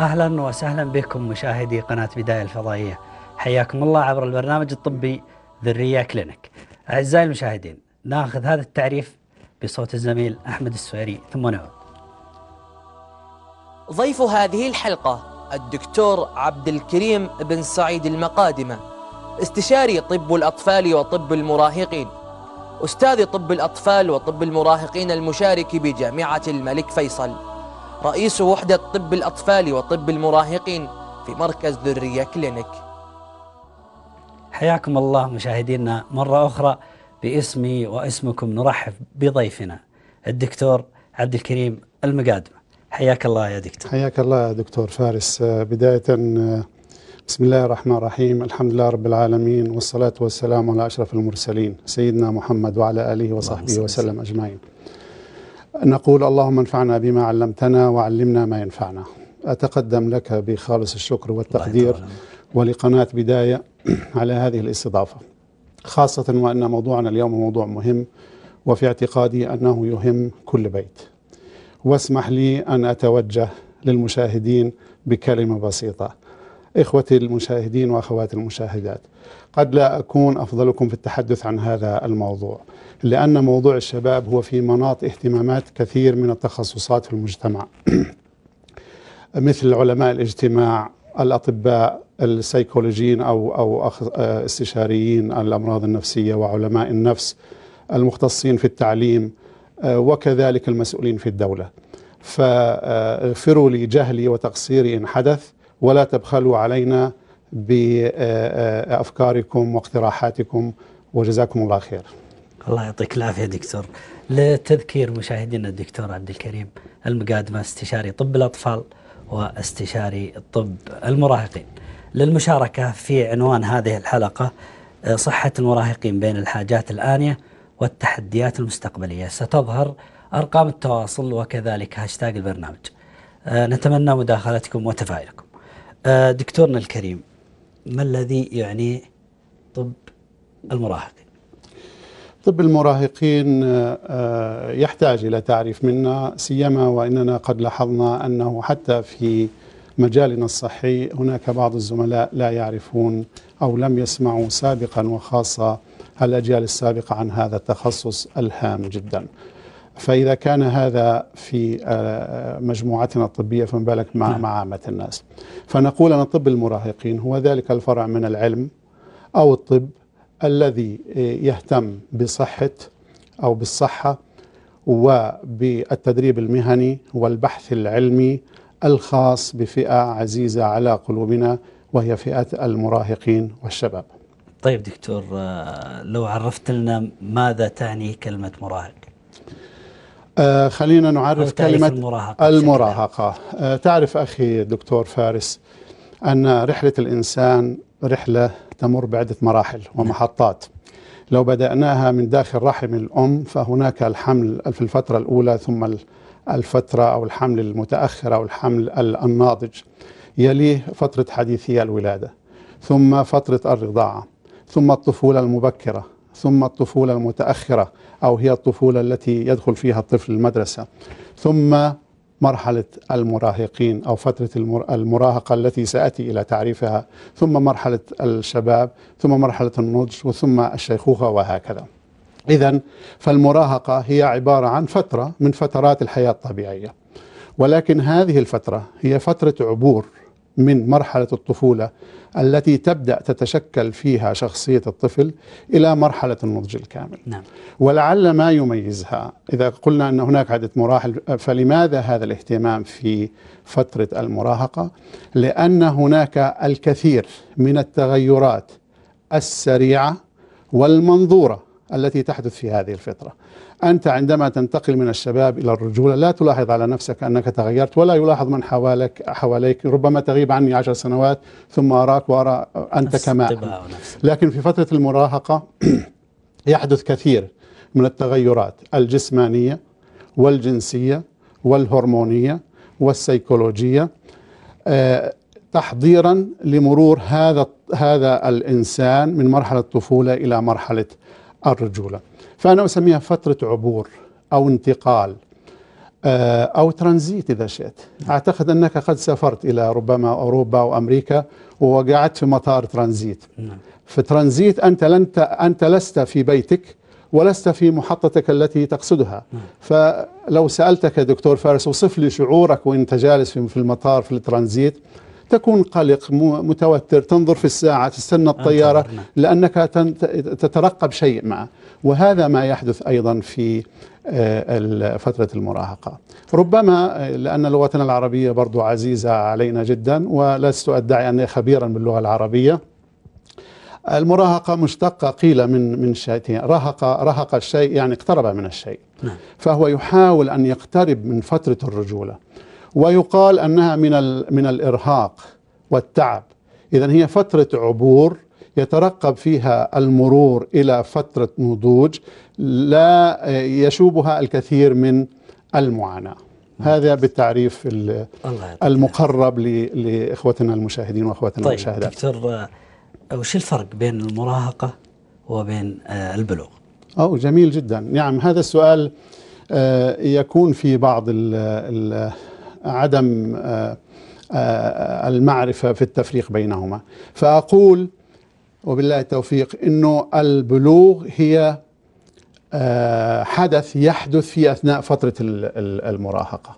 اهلا وسهلا بكم مشاهدي قناه بدايه الفضائيه حياكم الله عبر البرنامج الطبي ذريه كلينك اعزائي المشاهدين ناخذ هذا التعريف بصوت الزميل احمد السويري ثم نعود ضيف هذه الحلقه الدكتور عبد الكريم بن سعيد المقادمه استشاري طب الاطفال وطب المراهقين استاذ طب الاطفال وطب المراهقين المشارك بجامعه الملك فيصل رئيس وحدة طب الأطفال وطب المراهقين في مركز ذرية كلينيك حياكم الله مشاهدينا مرة أخرى باسمي واسمكم نرحب بضيفنا الدكتور عبد الكريم المقادمة حياك الله يا دكتور حياك الله يا دكتور فارس آه، بداية آه، بسم الله الرحمن الرحيم الحمد لله رب العالمين والصلاة والسلام على أشرف المرسلين سيدنا محمد وعلى آله وصحبه وسلم أجمعين نقول اللهم انفعنا بما علمتنا وعلمنا ما ينفعنا أتقدم لك بخالص الشكر والتقدير ولقناة بداية على هذه الاستضافة خاصة وأن موضوعنا اليوم موضوع مهم وفي اعتقادي أنه يهم كل بيت واسمح لي أن أتوجه للمشاهدين بكلمة بسيطة إخوتي المشاهدين وأخواتي المشاهدات قد لا أكون أفضلكم في التحدث عن هذا الموضوع لأن موضوع الشباب هو في مناط اهتمامات كثير من التخصصات في المجتمع مثل علماء الاجتماع الأطباء السيكولوجيين أو, أو آه، استشاريين الأمراض النفسية وعلماء النفس المختصين في التعليم آه، وكذلك المسؤولين في الدولة فاغفروا لي جهلي وتقصيري إن حدث ولا تبخلوا علينا بأفكاركم آه، واقتراحاتكم وجزاكم الله خير الله يعطيك العافيه دكتور لتذكير مشاهدينا الدكتور عبد الكريم المقادمه استشاري طب الاطفال واستشاري طب المراهقين للمشاركه في عنوان هذه الحلقه آه، صحه المراهقين بين الحاجات الانيه والتحديات المستقبليه ستظهر ارقام التواصل وكذلك هاشتاج البرنامج آه، نتمنى مداخلتكم وتفاعلكم آه، دكتورنا الكريم ما الذي يعنيه طب المراهقين طب المراهقين آه، آه، يحتاج إلى تعريف منا سيما وإننا قد لاحظنا أنه حتى في مجالنا الصحي هناك بعض الزملاء لا يعرفون أو لم يسمعوا سابقا وخاصة الأجيال السابقة عن هذا التخصص الهام جدا فإذا كان هذا في آه، مجموعتنا الطبية فما بالك مع, مع نعم. عامة الناس فنقول أن طب المراهقين هو ذلك الفرع من العلم أو الطب الذي إيه، يهتم بصحة أو بالصحة وبالتدريب المهني والبحث العلمي الخاص بفئة عزيزة على قلوبنا وهي فئة المراهقين والشباب طيب دكتور آه، لو عرفت لنا ماذا تعني كلمة مراهق آه خلينا نعرف كلمة المراهقة, المراهقة. آه تعرف أخي دكتور فارس أن رحلة الإنسان رحلة تمر بعدة مراحل ومحطات لو بدأناها من داخل رحم الأم فهناك الحمل في الفترة الأولى ثم الفترة أو الحمل المتأخر أو الحمل الناضج يليه فترة حديثية الولادة ثم فترة الرضاعة ثم الطفولة المبكرة ثم الطفولة المتأخرة أو هي الطفولة التي يدخل فيها الطفل المدرسة ثم مرحلة المراهقين أو فترة المراهقة التي سأتي إلى تعريفها ثم مرحلة الشباب ثم مرحلة النضج وثم الشيخوخة وهكذا إذا فالمراهقة هي عبارة عن فترة من فترات الحياة الطبيعية ولكن هذه الفترة هي فترة عبور من مرحلة الطفولة التي تبدأ تتشكل فيها شخصية الطفل إلى مرحلة النضج الكامل نعم. ولعل ما يميزها إذا قلنا أن هناك عدة مراحل فلماذا هذا الاهتمام في فترة المراهقة لأن هناك الكثير من التغيرات السريعة والمنظورة التي تحدث في هذه الفترة أنت عندما تنتقل من الشباب إلى الرجولة لا تلاحظ على نفسك أنك تغيرت ولا يلاحظ من حوالك حواليك ربما تغيب عني عشر سنوات ثم أراك وأرى أنت كما لكن في فترة المراهقة يحدث كثير من التغيرات الجسمانية والجنسية والهرمونية والسيكولوجية آه، تحضيرا لمرور هذا هذا الإنسان من مرحلة الطفولة إلى مرحلة الرجولة فأنا أسميها فترة عبور أو انتقال آه، أو ترانزيت إذا شئت أعتقد أنك قد سافرت إلى ربما أوروبا وأمريكا ووقعت في مطار ترانزيت نعم. في ترانزيت أنت, لنت أنت لست في بيتك ولست في محطتك التي تقصدها نعم. فلو سألتك يا دكتور فارس وصف لي شعورك وانت جالس في المطار في الترانزيت تكون قلق متوتر تنظر في الساعة تستنى الطيارة نعم. لأنك تترقب شيء معه وهذا ما يحدث أيضا في آه، فترة المراهقة ربما آه، لأن لغتنا العربية برضو عزيزة علينا جدا ولست أدعي أني خبيرا باللغة العربية المراهقة مشتقة قيل من من شيئين رهق رهق الشيء يعني اقترب من الشيء نعم. فهو يحاول أن يقترب من فترة الرجولة ويقال أنها من من الإرهاق والتعب إذا هي فترة عبور يترقب فيها المرور إلى فترة نضوج لا يشوبها الكثير من المعاناة هذا بالتعريف المقرب لإخوتنا المشاهدين وأخواتنا طيب المشاهدات دكتور وش الفرق بين المراهقة وبين آه، البلوغ أو جميل جدا نعم هذا السؤال آه، يكون في بعض ال ال عدم آه، المعرفة في التفريق بينهما فأقول وبالله التوفيق انه البلوغ هي آه، حدث يحدث في اثناء فتره المراهقه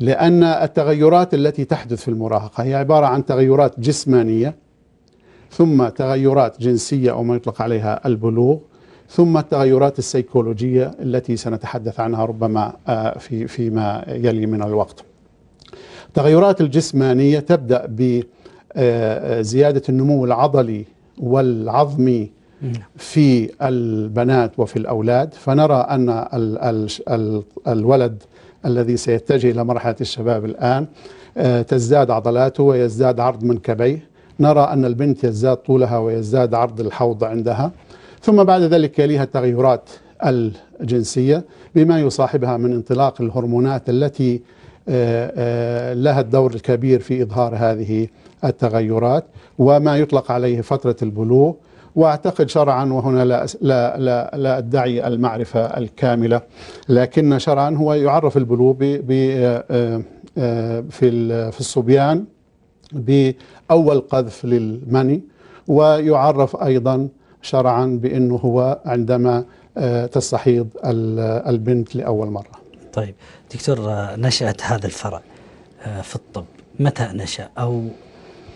لان التغيرات التي تحدث في المراهقه هي عباره عن تغيرات جسمانيه ثم تغيرات جنسيه او ما يطلق عليها البلوغ ثم التغيرات السيكولوجيه التي سنتحدث عنها ربما آه، في فيما يلي من الوقت. التغيرات الجسمانيه تبدا بزياده آه، النمو العضلي والعظم في البنات وفي الأولاد فنرى أن الولد الذي سيتجه إلى مرحلة الشباب الآن آه، تزداد عضلاته ويزداد عرض منكبيه نرى أن البنت يزداد طولها ويزداد عرض الحوض عندها ثم بعد ذلك يليها التغيرات الجنسية بما يصاحبها من انطلاق الهرمونات التي آه، آه، لها الدور الكبير في إظهار هذه التغيرات وما يطلق عليه فترة البلوغ واعتقد شرعا وهنا لا لا لا, لا ادعي المعرفه الكامله لكن شرعا هو يعرف البلوغ آه، في في الصبيان باول قذف للمني ويعرف ايضا شرعا بانه هو عندما تستحيض البنت لاول مره طيب دكتور نشأة هذا الفرع آه، في الطب متى نشأ أو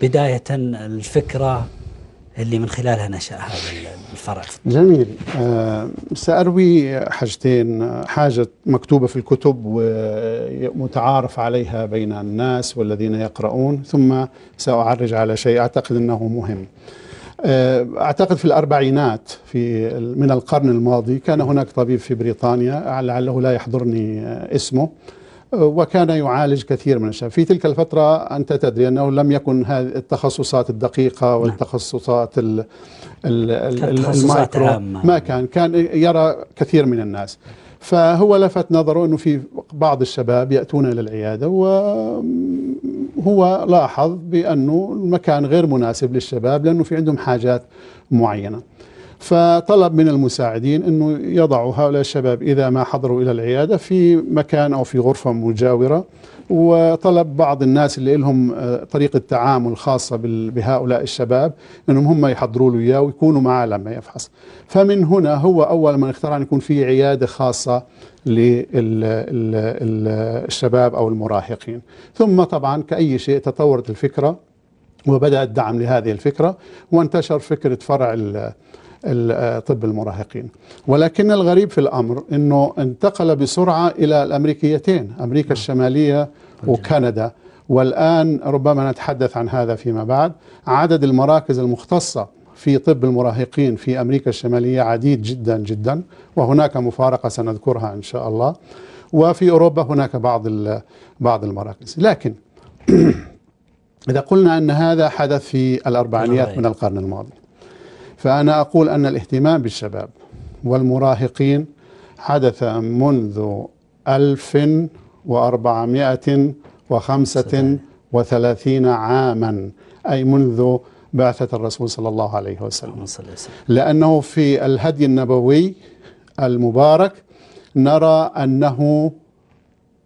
بداية الفكرة اللي من خلالها نشأ هذا الفرع جميل آه، سأروي حاجتين حاجة مكتوبة في الكتب ومتعارف عليها بين الناس والذين يقرؤون ثم سأعرج على شيء أعتقد أنه مهم آه، أعتقد في الأربعينات في من القرن الماضي كان هناك طبيب في بريطانيا لعله لا يحضرني آه، اسمه آه، وكان يعالج كثير من الشباب في تلك الفترة أنت تدري أنه لم يكن هذه التخصصات الدقيقة نعم. والتخصصات ال ال ال المايكرو ما كان كان يرى كثير من الناس فهو لفت نظره أنه في بعض الشباب يأتون إلى العيادة و هو لاحظ بأنه المكان غير مناسب للشباب لأنه في عندهم حاجات معينة فطلب من المساعدين أنه يضعوا هؤلاء الشباب إذا ما حضروا إلى العيادة في مكان أو في غرفة مجاورة وطلب بعض الناس اللي لهم آه، طريقة تعامل خاصة بهؤلاء الشباب أنهم هم يحضروا له إياه ويكونوا معاه لما يفحص فمن هنا هو أول من اخترع أن يكون في عيادة خاصة للشباب أو المراهقين ثم طبعا كأي شيء تطورت الفكرة وبدأ الدعم لهذه الفكرة وانتشر فكرة فرع طب المراهقين ولكن الغريب في الأمر أنه انتقل بسرعة إلى الأمريكيتين أمريكا نعم. الشمالية طيب. وكندا والآن ربما نتحدث عن هذا فيما بعد عدد المراكز المختصة في طب المراهقين في أمريكا الشمالية عديد جدا جدا وهناك مفارقة سنذكرها إن شاء الله وفي أوروبا هناك بعض بعض المراكز لكن إذا قلنا أن هذا حدث في الأربعينيات نعم. من القرن الماضي فأنا أقول أن الاهتمام بالشباب والمراهقين حدث منذ 1435 عاما أي منذ بعثة الرسول صلى الله عليه وسلم لأنه في الهدي النبوي المبارك نرى أنه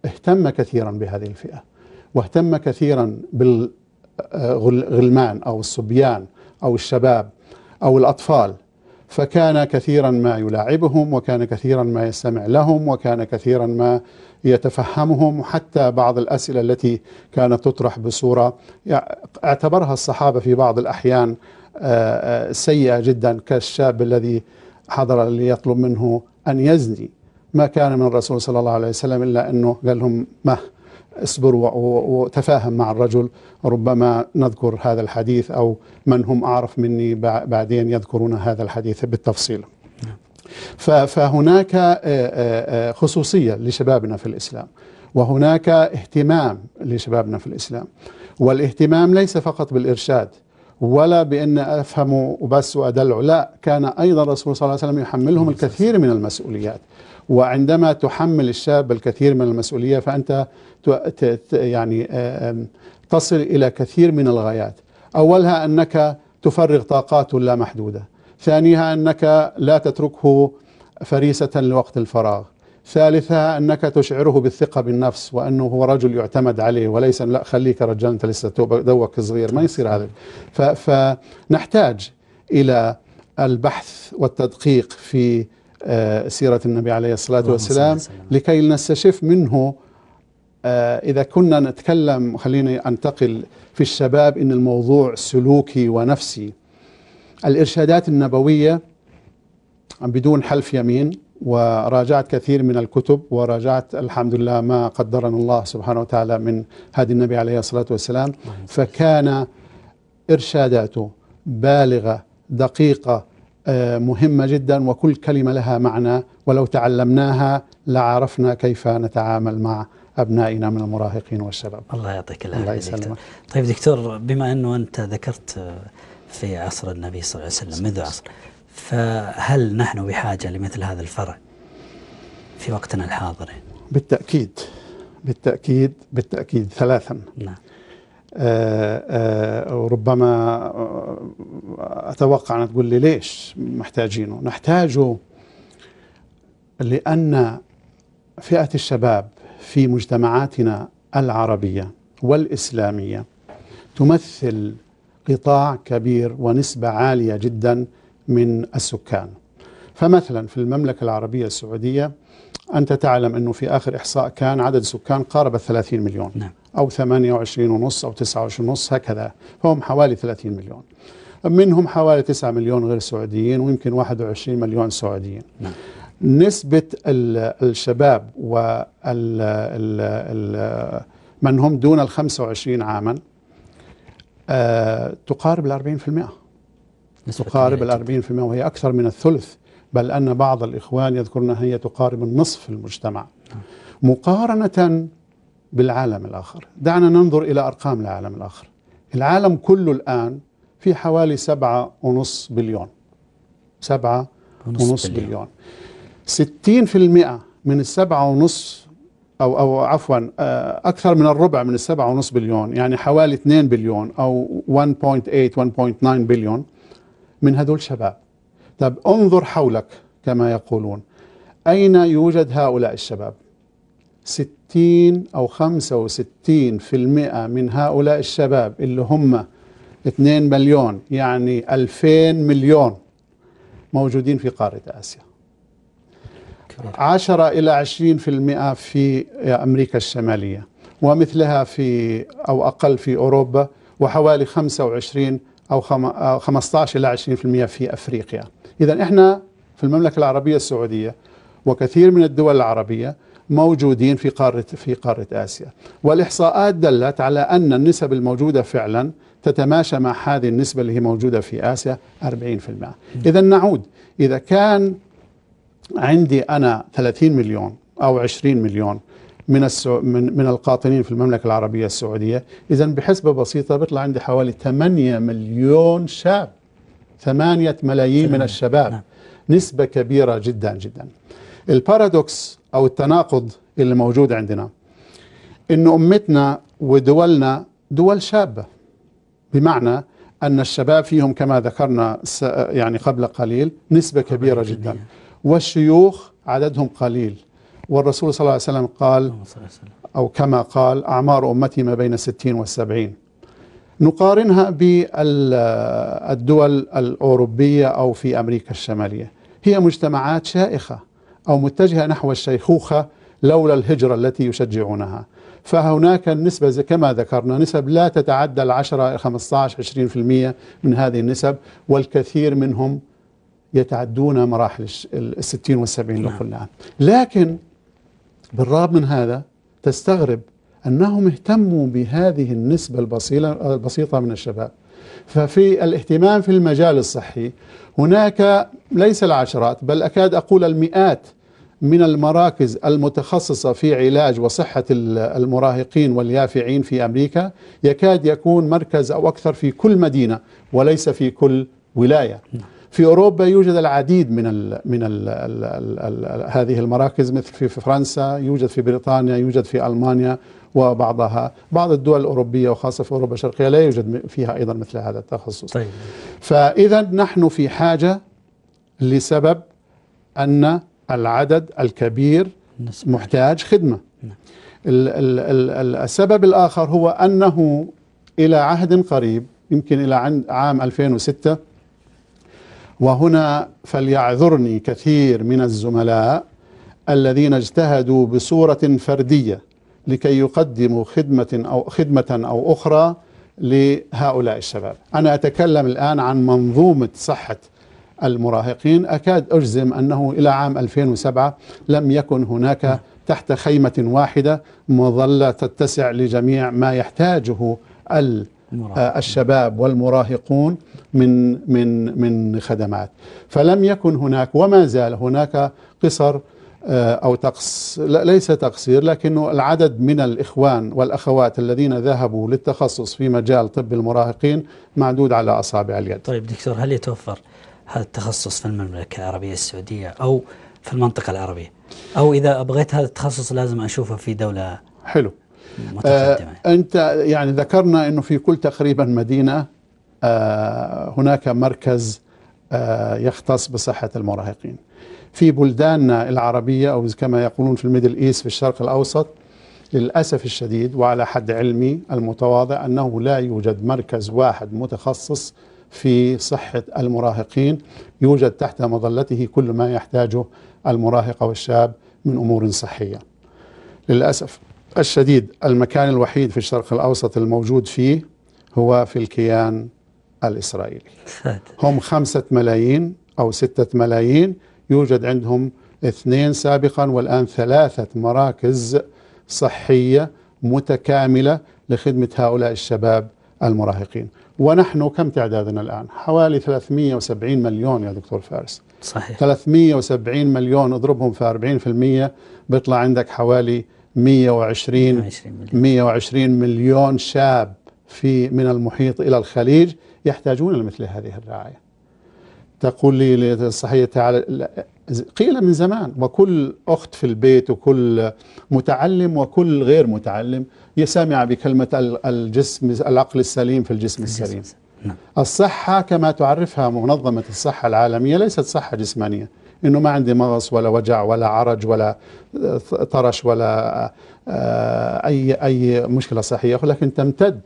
اهتم كثيرا بهذه الفئة واهتم كثيرا بالغلمان أو الصبيان أو الشباب أو الأطفال فكان كثيرا ما يلاعبهم وكان كثيرا ما يستمع لهم وكان كثيرا ما يتفهمهم حتى بعض الأسئلة التي كانت تطرح بصورة اعتبرها الصحابة في بعض الأحيان آه، آه، سيئة جدا كالشاب الذي حضر ليطلب منه أن يزني ما كان من الرسول صلى الله عليه وسلم إلا أنه قال لهم مه اصبر وتفاهم مع الرجل ربما نذكر هذا الحديث أو من هم أعرف مني بعدين يذكرون هذا الحديث بالتفصيل فهناك آه، آه، آه، خصوصية لشبابنا في الإسلام وهناك اهتمام لشبابنا في الإسلام والاهتمام ليس فقط بالإرشاد ولا بأن أفهم وبس وأدلع لا كان أيضا الرسول صلى الله عليه وسلم يحملهم نعم، الكثير نعم. من المسؤوليات وعندما تحمل الشاب الكثير من المسؤولية فأنت يعني آه، تصل إلى كثير من الغايات أولها أنك تفرغ طاقات لا محدودة ثانيها أنك لا تتركه فريسة لوقت الفراغ ثالثها أنك تشعره بالثقة بالنفس وأنه هو رجل يعتمد عليه وليس لا خليك رجال أنت لسه دوك صغير ما يصير هذا فنحتاج إلى البحث والتدقيق في آه، سيرة النبي عليه الصلاة والسلام لكي نستشف منه آه، إذا كنا نتكلم خليني أنتقل في الشباب إن الموضوع سلوكي ونفسي الإرشادات النبوية بدون حلف يمين وراجعت كثير من الكتب وراجعت الحمد لله ما قدرنا الله سبحانه وتعالى من هدي النبي عليه الصلاة والسلام فكان إرشاداته بالغة دقيقة آه، مهمة جدا وكل كلمة لها معنى ولو تعلمناها لعرفنا كيف نتعامل مع أبنائنا من المراهقين والشباب الله يعطيك العافية دكتور طيب دكتور بما أنه أنت ذكرت آه، في عصر النبي صلى الله عليه وسلم منذ عصر فهل نحن بحاجة لمثل هذا الفرع في وقتنا الحاضر بالتأكيد بالتأكيد بالتأكيد ثلاثا نعم آه، آه، ربما آه، أتوقع أن تقول لي ليش محتاجينه نحتاجه لأن فئة الشباب في مجتمعاتنا العربية والإسلامية تمثل قطاع كبير ونسبة عالية جدا من السكان فمثلا في المملكة العربية السعودية أنت تعلم أنه في آخر إحصاء كان عدد السكان قارب الثلاثين مليون نعم. أو 28 ونص أو 29 ونص هكذا فهم حوالي 30 مليون منهم حوالي 9 مليون غير سعوديين ويمكن 21 مليون سعوديين نعم. نسبة الشباب ومن هم دون ال 25 عاما آه، تقارب ال 40% تقارب ال 40% وهي أكثر من الثلث بل أن بعض الإخوان يذكرون هي تقارب النصف في المجتمع نعم. مقارنة بالعالم الآخر دعنا ننظر إلى أرقام العالم الآخر العالم كله الآن في حوالي سبعة ونص بليون سبعة ونص, ونص بليون. بليون ستين في المئة من السبعة ونص أو, أو عفوا آه، أكثر من الربع من السبعة ونص بليون يعني حوالي 2 بليون أو 1.8 1.9 بليون من هذول شباب طب انظر حولك كما يقولون أين يوجد هؤلاء الشباب 60 أو 65% من هؤلاء الشباب اللي هم 2 مليون يعني 2000 مليون موجودين في قارة آسيا 10 إلى 20% في أمريكا الشمالية ومثلها في أو أقل في أوروبا وحوالي 25 أو 15 إلى 20% في أفريقيا إذا إحنا في المملكة العربية السعودية وكثير من الدول العربية موجودين في قارة في قارة آسيا والإحصاءات دلت على أن النسب الموجودة فعلا تتماشى مع هذه النسبة اللي هي موجودة في آسيا 40% إذا نعود إذا كان عندي أنا 30 مليون أو 20 مليون من السو... من من القاطنين في المملكه العربيه السعوديه، اذا بحسبه بسيطه بيطلع عندي حوالي 8 مليون شاب. 8 ملايين من الشباب. نعم. نسبه كبيره جدا جدا. البارادوكس أو التناقض اللي موجود عندنا إن أمتنا ودولنا دول شابة بمعنى أن الشباب فيهم كما ذكرنا يعني قبل قليل نسبة كبيرة جدا والشيوخ عددهم قليل والرسول صلى الله عليه وسلم قال أو كما قال أعمار أمتي ما بين الستين والسبعين نقارنها بالدول الأوروبية أو في أمريكا الشمالية هي مجتمعات شائخة أو متجهة نحو الشيخوخة لولا الهجرة التي يشجعونها فهناك النسبة كما ذكرنا نسب لا تتعدى العشرة 15 20% من هذه النسب والكثير منهم يتعدون مراحل الستين والسبعين نعم. الآن لكن بالرغم من هذا تستغرب أنهم اهتموا بهذه النسبة البسيطة من الشباب ففي الاهتمام في المجال الصحي هناك ليس العشرات بل أكاد أقول المئات من المراكز المتخصصة في علاج وصحة المراهقين واليافعين في أمريكا يكاد يكون مركز أو أكثر في كل مدينة وليس في كل ولاية في أوروبا يوجد العديد من الـ من الـ الـ الـ الـ هذه المراكز مثل في فرنسا يوجد في بريطانيا يوجد في ألمانيا وبعضها بعض الدول الأوروبية وخاصة في أوروبا الشرقية لا يوجد فيها أيضا مثل هذا التخصص طيب. فإذا نحن في حاجة لسبب أن العدد الكبير محتاج خدمة نعم. السبب الآخر هو أنه إلى عهد قريب يمكن إلى عام 2006 وهنا فليعذرني كثير من الزملاء الذين اجتهدوا بصورة فردية لكي يقدموا خدمة أو, خدمة أو أخرى لهؤلاء الشباب أنا أتكلم الآن عن منظومة صحة المراهقين أكاد أجزم أنه إلى عام 2007 لم يكن هناك تحت خيمة واحدة مظلة تتسع لجميع ما يحتاجه الشباب والمراهقون من من من خدمات فلم يكن هناك وما زال هناك قصر آه، أو تقص ليس تقصير لكنه العدد من الإخوان والأخوات الذين ذهبوا للتخصص في مجال طب المراهقين معدود على أصابع اليد طيب دكتور هل يتوفر هذا التخصص في المملكة العربية السعودية أو في المنطقة العربية أو إذا أبغيت هذا التخصص لازم أشوفه في دولة حلو متقدمة آه أنت يعني ذكرنا أنه في كل تقريبا مدينة آه هناك مركز آه يختص بصحة المراهقين في بلداننا العربية أو كما يقولون في الميدل إيست في الشرق الأوسط للأسف الشديد وعلى حد علمي المتواضع أنه لا يوجد مركز واحد متخصص في صحة المراهقين يوجد تحت مظلته كل ما يحتاجه المراهق والشاب من أمور صحية للأسف الشديد المكان الوحيد في الشرق الأوسط الموجود فيه هو في الكيان الإسرائيلي هم خمسة ملايين أو ستة ملايين يوجد عندهم اثنين سابقا والآن ثلاثة مراكز صحية متكاملة لخدمة هؤلاء الشباب المراهقين ونحن كم تعدادنا الآن حوالي 370 مليون يا دكتور فارس صحيح 370 مليون اضربهم في 40% بيطلع عندك حوالي 120 120 مليون, 120 مليون شاب في من المحيط إلى الخليج يحتاجون لمثل هذه الرعاية تقول لي صحيح تعالى قيل من زمان وكل أخت في البيت وكل متعلم وكل غير متعلم سامعة بكلمة الجسم العقل السليم في الجسم السليم نعم. الصحة كما تعرفها منظمة الصحة العالمية ليست صحة جسمانية انه ما عندي مغص ولا وجع ولا عرج ولا طرش ولا آه، اي اي مشكله صحيه ولكن تمتد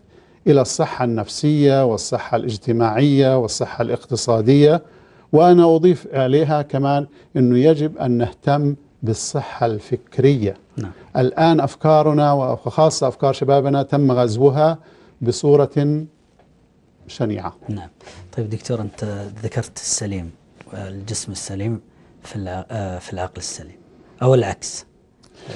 الى الصحه النفسيه والصحه الاجتماعيه والصحه الاقتصاديه وأنا أضيف عليها كمان أنه يجب أن نهتم بالصحة الفكرية نعم. الآن أفكارنا وخاصة أفكار شبابنا تم غزوها بصورة شنيعة نعم طيب دكتور أنت ذكرت السليم الجسم السليم في آه، في العقل السليم أو العكس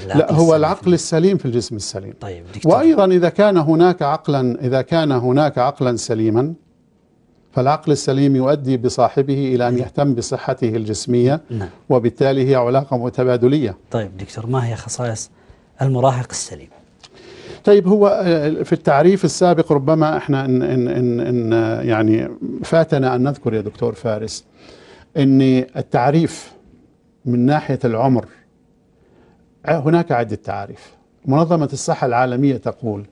لا هو العقل السليم في الجسم السليم طيب دكتور. وأيضا إذا كان هناك عقلا إذا كان هناك عقلا سليما فالعقل السليم يؤدي بصاحبه إلى أن نعم. يهتم بصحته الجسمية نعم. وبالتالي هي علاقة متبادلية طيب دكتور ما هي خصائص المراهق السليم طيب هو آه، في التعريف السابق ربما احنا إن إن إن يعني فاتنا أن نذكر يا دكتور فارس أن التعريف من ناحية العمر آه، هناك عدة تعاريف منظمة الصحة العالمية تقول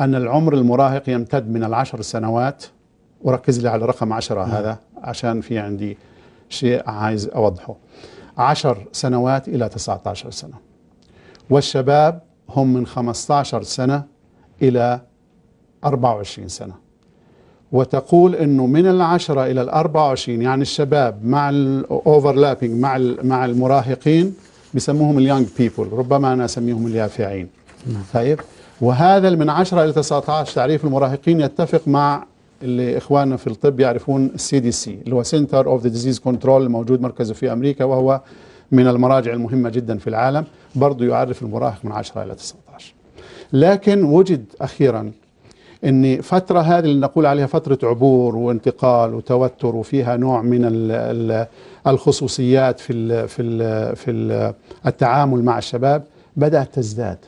أن العمر المراهق يمتد من العشر سنوات وركز لي على رقم عشرة م. نعم. هذا عشان في عندي شيء عايز أوضحه عشر سنوات إلى 19 سنة والشباب هم من 15 سنة إلى 24 سنة وتقول انه من العشرة الى الاربعة وعشرين يعني الشباب مع الاوفرلابينج مع مع المراهقين بسموهم اليانج بيبول ربما انا اسميهم اليافعين نعم. طيب وهذا من 10 الى 19 تعريف المراهقين يتفق مع اللي اخواننا في الطب يعرفون السي دي سي اللي هو سنتر اوف ذا ديزيز كنترول موجود مركزه في امريكا وهو من المراجع المهمه جدا في العالم برضه يعرف المراهق من 10 الى 19 لكن وجد اخيرا ان فتره هذه اللي نقول عليها فتره عبور وانتقال وتوتر وفيها نوع من الخصوصيات في في في التعامل مع الشباب بدات تزداد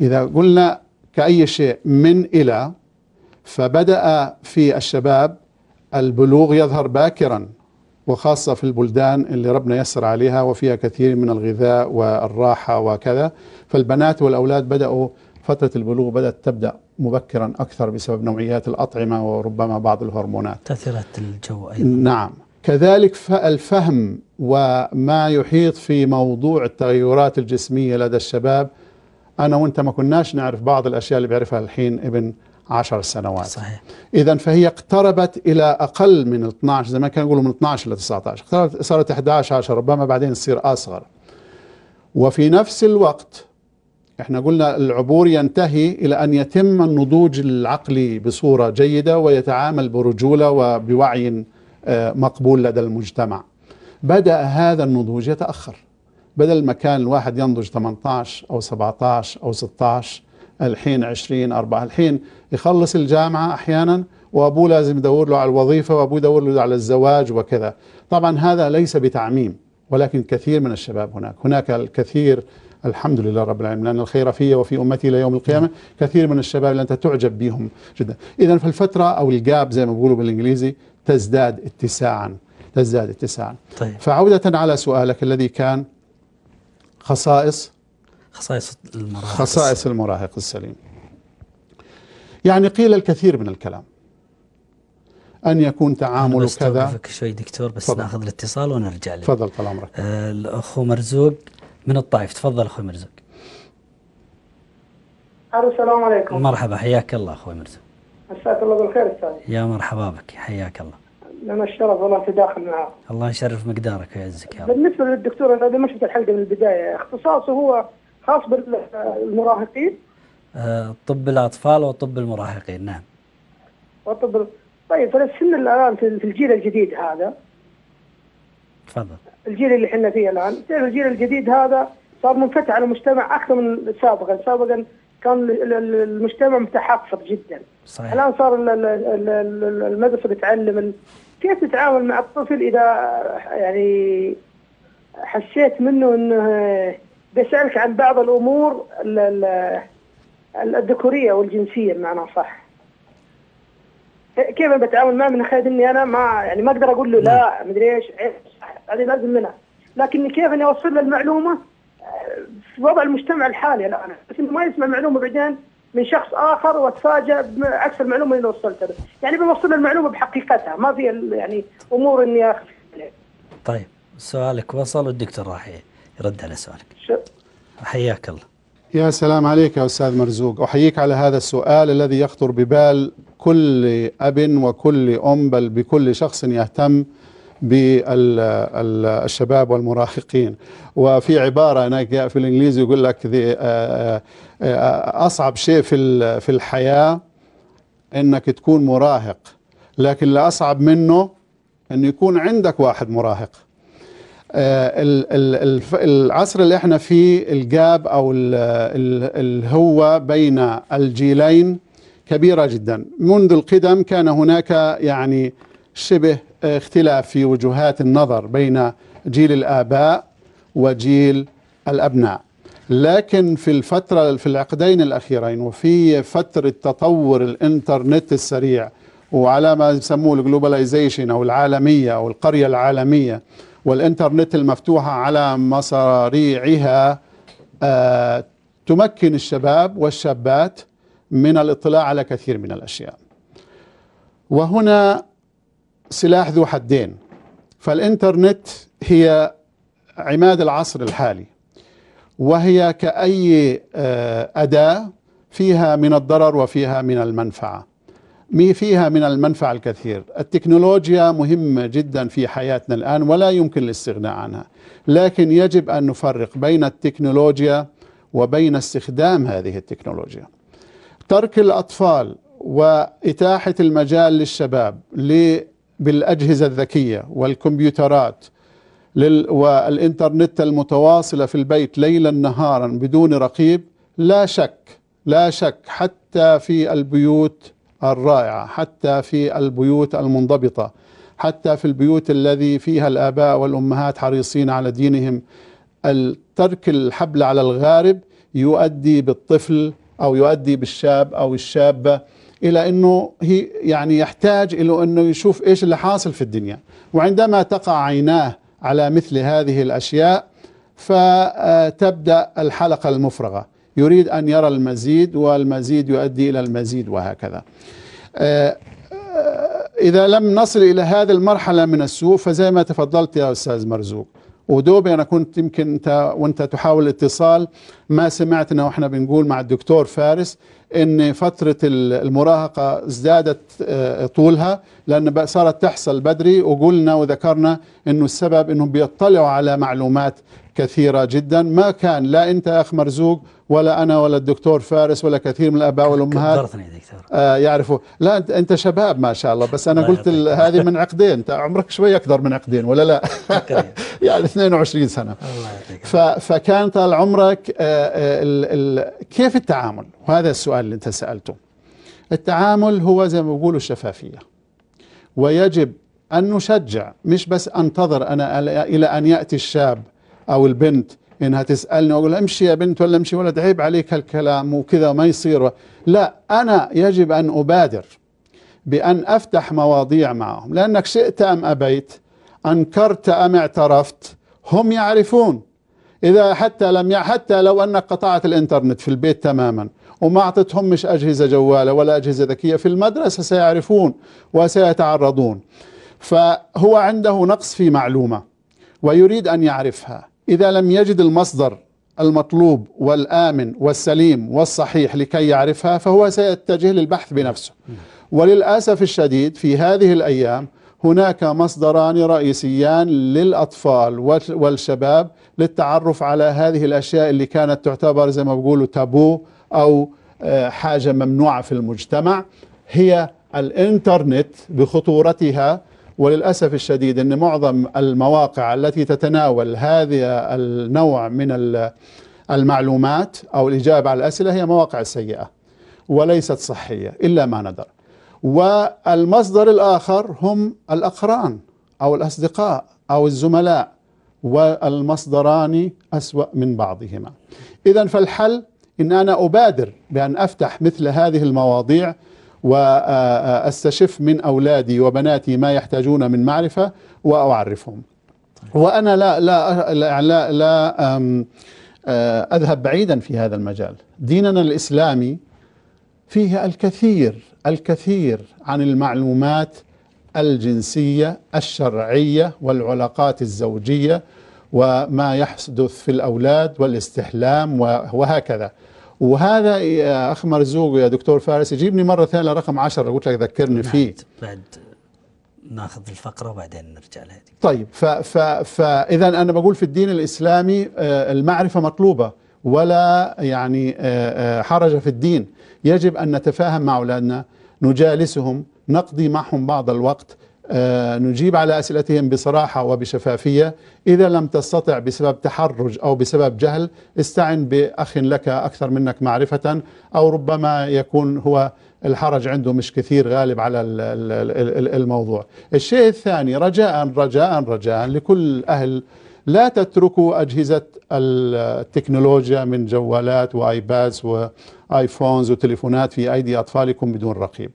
اذا قلنا كاي شيء من الى فبدأ في الشباب البلوغ يظهر باكرا وخاصة في البلدان اللي ربنا يسر عليها وفيها كثير من الغذاء والراحة وكذا فالبنات والأولاد بدأوا فترة البلوغ بدأت تبدأ مبكرا أكثر بسبب نوعيات الأطعمة وربما بعض الهرمونات تأثيرات الجو أيضا نعم كذلك الفهم وما يحيط في موضوع التغيرات الجسمية لدى الشباب أنا وأنت ما كناش نعرف بعض الأشياء اللي بيعرفها الحين ابن عشر سنوات صحيح إذا فهي اقتربت إلى أقل من 12 زي ما كانوا يقولوا من 12 ل 19 اقتربت صارت 11 10 ربما بعدين تصير أصغر وفي نفس الوقت احنا قلنا العبور ينتهي إلى أن يتم النضوج العقلي بصورة جيدة ويتعامل برجولة وبوعي آه، مقبول لدى المجتمع بدأ هذا النضوج يتأخر بدل ما كان الواحد ينضج 18 أو 17 أو 16 الحين 20 أربعة الحين يخلص الجامعة أحيانا وأبوه لازم يدور له على الوظيفة وأبوه يدور له على الزواج وكذا طبعا هذا ليس بتعميم ولكن كثير من الشباب هناك هناك الكثير الحمد لله رب العالمين لأن الخير في وفي أمتي إلى يوم القيامة كثير من الشباب اللي أنت تعجب بهم جدا إذا في الفترة أو الجاب زي ما بيقولوا بالإنجليزي تزداد اتساعا تزداد اتساعا طيب. فعودة على سؤالك الذي كان خصائص خصائص المراهق خصائص المراهق السليم يعني قيل الكثير من الكلام أن يكون تعامله كذا أنا شوي دكتور بس فضل. ناخذ الاتصال ونرجع لك تفضل طال عمرك آه الأخو مرزوق من الطائف تفضل أخوي مرزوق ألو السلام عليكم مرحبا حياك الله أخوي مرزوق مساك الله بالخير أستاذ يا مرحبا بك حياك الله لنا الشرف والله تداخل معاه الله يشرف مقدارك ويعزك يا رب بالنسبة للدكتور أنا ما شفت الحلقة من البداية اختصاصه هو خاص بالمراهقين آه، طب الاطفال وطب المراهقين نعم وطب طيب فالسن الان في الجيل الجديد هذا تفضل الجيل اللي احنا فيه الان الجيل الجديد هذا صار منفتح على المجتمع اكثر من سابقا سابقا كان المجتمع متحفظ جدا صحيح. الان صار المدرسه بتعلم كيف تتعامل مع الطفل اذا يعني حسيت منه انه بسألك عن بعض الأمور الذكورية والجنسية بمعنى صح كيف بتعامل معه من ناحيه اني انا ما يعني ما اقدر اقول له لا مدري ايش هذه لازم منها لكن كيف اني اوصل له المعلومه في وضع المجتمع الحالي الان بس ما يسمع معلومه بعدين من شخص اخر واتفاجئ بعكس المعلومه اللي وصلتها يعني بوصل المعلومه بحقيقتها ما في يعني امور اني اخفي طيب سؤالك وصل الدكتور راح يرد على سؤالك حياك الله يا سلام عليك يا أستاذ مرزوق أحييك على هذا السؤال الذي يخطر ببال كل أب وكل أم بل بكل شخص يهتم بالشباب والمراهقين وفي عبارة هناك في الإنجليزي يقول لك uh, uh, أصعب شيء في في الحياة أنك تكون مراهق لكن الأصعب منه أن يكون عندك واحد مراهق آه، العصر اللي احنا فيه الجاب او الهوة بين الجيلين كبيرة جدا منذ القدم كان هناك يعني شبه اختلاف في وجهات النظر بين جيل الآباء وجيل الأبناء لكن في الفترة في العقدين الأخيرين وفي فترة تطور الإنترنت السريع وعلى ما يسموه الجلوباليزيشن أو العالمية أو القرية العالمية والإنترنت المفتوحة على مصاريعها آه، تمكن الشباب والشابات من الاطلاع على كثير من الأشياء وهنا سلاح ذو حدين فالإنترنت هي عماد العصر الحالي وهي كأي آه، أداة فيها من الضرر وفيها من المنفعة فيها من المنفعة الكثير التكنولوجيا مهمة جدا في حياتنا الآن ولا يمكن الاستغناء عنها لكن يجب أن نفرق بين التكنولوجيا وبين استخدام هذه التكنولوجيا ترك الأطفال وإتاحة المجال للشباب بالأجهزة الذكية والكمبيوترات والإنترنت المتواصلة في البيت ليلا نهارا بدون رقيب لا شك لا شك حتى في البيوت الرائعة حتى في البيوت المنضبطة حتى في البيوت الذي فيها الآباء والأمهات حريصين على دينهم ترك الحبل على الغارب يؤدي بالطفل أو يؤدي بالشاب أو الشابة إلى أنه هي يعني يحتاج إلى أنه يشوف إيش اللي حاصل في الدنيا وعندما تقع عيناه على مثل هذه الأشياء فتبدأ الحلقة المفرغة يريد أن يرى المزيد والمزيد يؤدي إلى المزيد وهكذا آه، آه، إذا لم نصل إلى هذه المرحلة من السوء فزي ما تفضلت يا أستاذ مرزوق ودوبي أنا كنت يمكن أنت وأنت تحاول الاتصال ما سمعتنا وإحنا بنقول مع الدكتور فارس ان فتره المراهقه ازدادت آه، طولها لان صارت تحصل بدري وقلنا وذكرنا انه السبب انهم بيطلعوا على معلومات كثيره جدا ما كان لا انت اخ مرزوق ولا انا ولا الدكتور فارس ولا كثير من الاباء والامهات آه يعرفوا لا انت انت شباب ما شاء الله بس انا قلت هذه من عقدين انت عمرك شوي اكثر من عقدين ولا لا يعني 22 سنه الله فكان طال عمرك آه، آه، كيف التعامل وهذا السؤال اللي انت سألته التعامل هو زي ما بيقولوا الشفافية ويجب أن نشجع مش بس أنتظر أنا إلى أن يأتي الشاب أو البنت إنها تسألني وأقول امشي يا بنت ولا امشي ولا عيب عليك هالكلام وكذا ما يصير لا أنا يجب أن أبادر بأن أفتح مواضيع معهم لأنك شئت أم أبيت أنكرت أم اعترفت هم يعرفون إذا حتى لم حتى لو أنك قطعت الإنترنت في البيت تماما وما أعطتهمش أجهزة جوالة ولا أجهزة ذكية في المدرسة سيعرفون وسيتعرضون فهو عنده نقص في معلومة ويريد أن يعرفها إذا لم يجد المصدر المطلوب والآمن والسليم والصحيح لكي يعرفها فهو سيتجه للبحث بنفسه وللأسف الشديد في هذه الأيام هناك مصدران رئيسيان للأطفال والشباب للتعرف على هذه الأشياء اللي كانت تعتبر زي ما بقولوا تابو أو آه، حاجة ممنوعة في المجتمع هي الإنترنت بخطورتها وللأسف الشديد أن معظم المواقع التي تتناول هذا النوع من المعلومات أو الإجابة على الأسئلة هي مواقع سيئة وليست صحية إلا ما ندر والمصدر الآخر هم الأقران أو الأصدقاء أو الزملاء والمصدران أسوأ من بعضهما إذا فالحل إن أنا أبادر بأن أفتح مثل هذه المواضيع وأستشف من أولادي وبناتي ما يحتاجون من معرفة وأعرفهم وأنا لا, لا, لا, لا, لا آه، أذهب بعيدا في هذا المجال ديننا الإسلامي فيه الكثير الكثير عن المعلومات الجنسية الشرعية والعلاقات الزوجية وما يحدث في الأولاد والاستحلام وهكذا وهذا يا اخ مرزوق يا دكتور فارس يجيبني مره ثانيه رقم 10 قلت لك ذكرني فيه بعد ناخذ الفقره وبعدين نرجع لهذه طيب فاذا انا بقول في الدين الاسلامي آه، المعرفه مطلوبه ولا يعني آه، آه، حرج في الدين يجب ان نتفاهم مع اولادنا نجالسهم نقضي معهم بعض الوقت آه، نجيب على أسئلتهم بصراحة وبشفافية إذا لم تستطع بسبب تحرج أو بسبب جهل استعن بأخ لك أكثر منك معرفة أو ربما يكون هو الحرج عنده مش كثير غالب على الموضوع الشيء الثاني رجاء رجاء رجاء لكل أهل لا تتركوا أجهزة التكنولوجيا من جوالات وآيبادز وآيفونز وتليفونات في أيدي أطفالكم بدون رقيب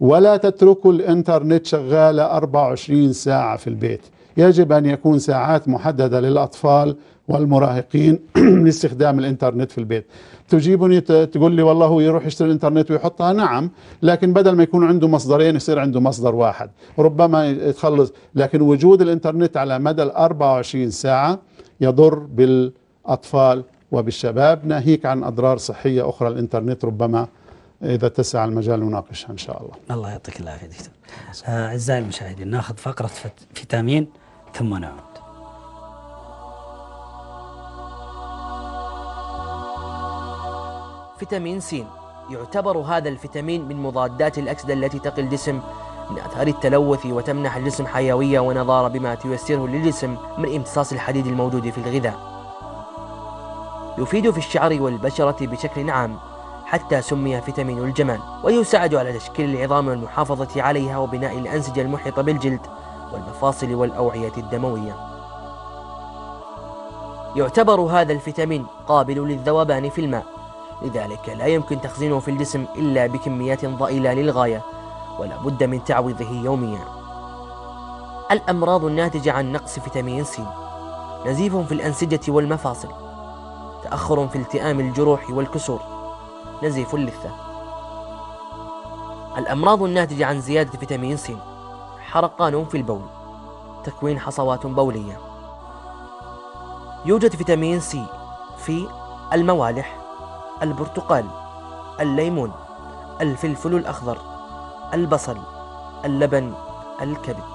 ولا تتركوا الانترنت شغالة 24 ساعة في البيت يجب أن يكون ساعات محددة للأطفال والمراهقين لاستخدام الانترنت في البيت تجيبني تقول لي والله هو يروح يشتري الانترنت ويحطها نعم لكن بدل ما يكون عنده مصدرين يصير عنده مصدر واحد ربما يتخلص لكن وجود الانترنت على مدى ال 24 ساعة يضر بالأطفال وبالشباب ناهيك عن أضرار صحية أخرى الانترنت ربما إذا تسع المجال نناقشها إن شاء الله الله يعطيك العافية دكتور آه، أعزائي المشاهدين ناخذ فقرة فيتامين ثم نعود فيتامين س يعتبر هذا الفيتامين من مضادات الأكسدة التي تقي الجسم من أثار التلوث وتمنح الجسم حيوية ونضارة بما تيسره للجسم من امتصاص الحديد الموجود في الغذاء يفيد في الشعر والبشرة بشكل عام حتى سمي فيتامين الجمال ويساعد على تشكيل العظام والمحافظة عليها وبناء الأنسجة المحيطة بالجلد والمفاصل والأوعية الدموية يعتبر هذا الفيتامين قابل للذوبان في الماء لذلك لا يمكن تخزينه في الجسم إلا بكميات ضئيلة للغاية ولا بد من تعويضه يوميا الأمراض الناتجة عن نقص فيتامين سي نزيف في الأنسجة والمفاصل تأخر في التئام الجروح والكسور نزيف اللثة الأمراض الناتجة عن زيادة فيتامين سين حرقان في البول تكوين حصوات بولية يوجد فيتامين سي في الموالح البرتقال الليمون الفلفل الأخضر البصل اللبن الكبد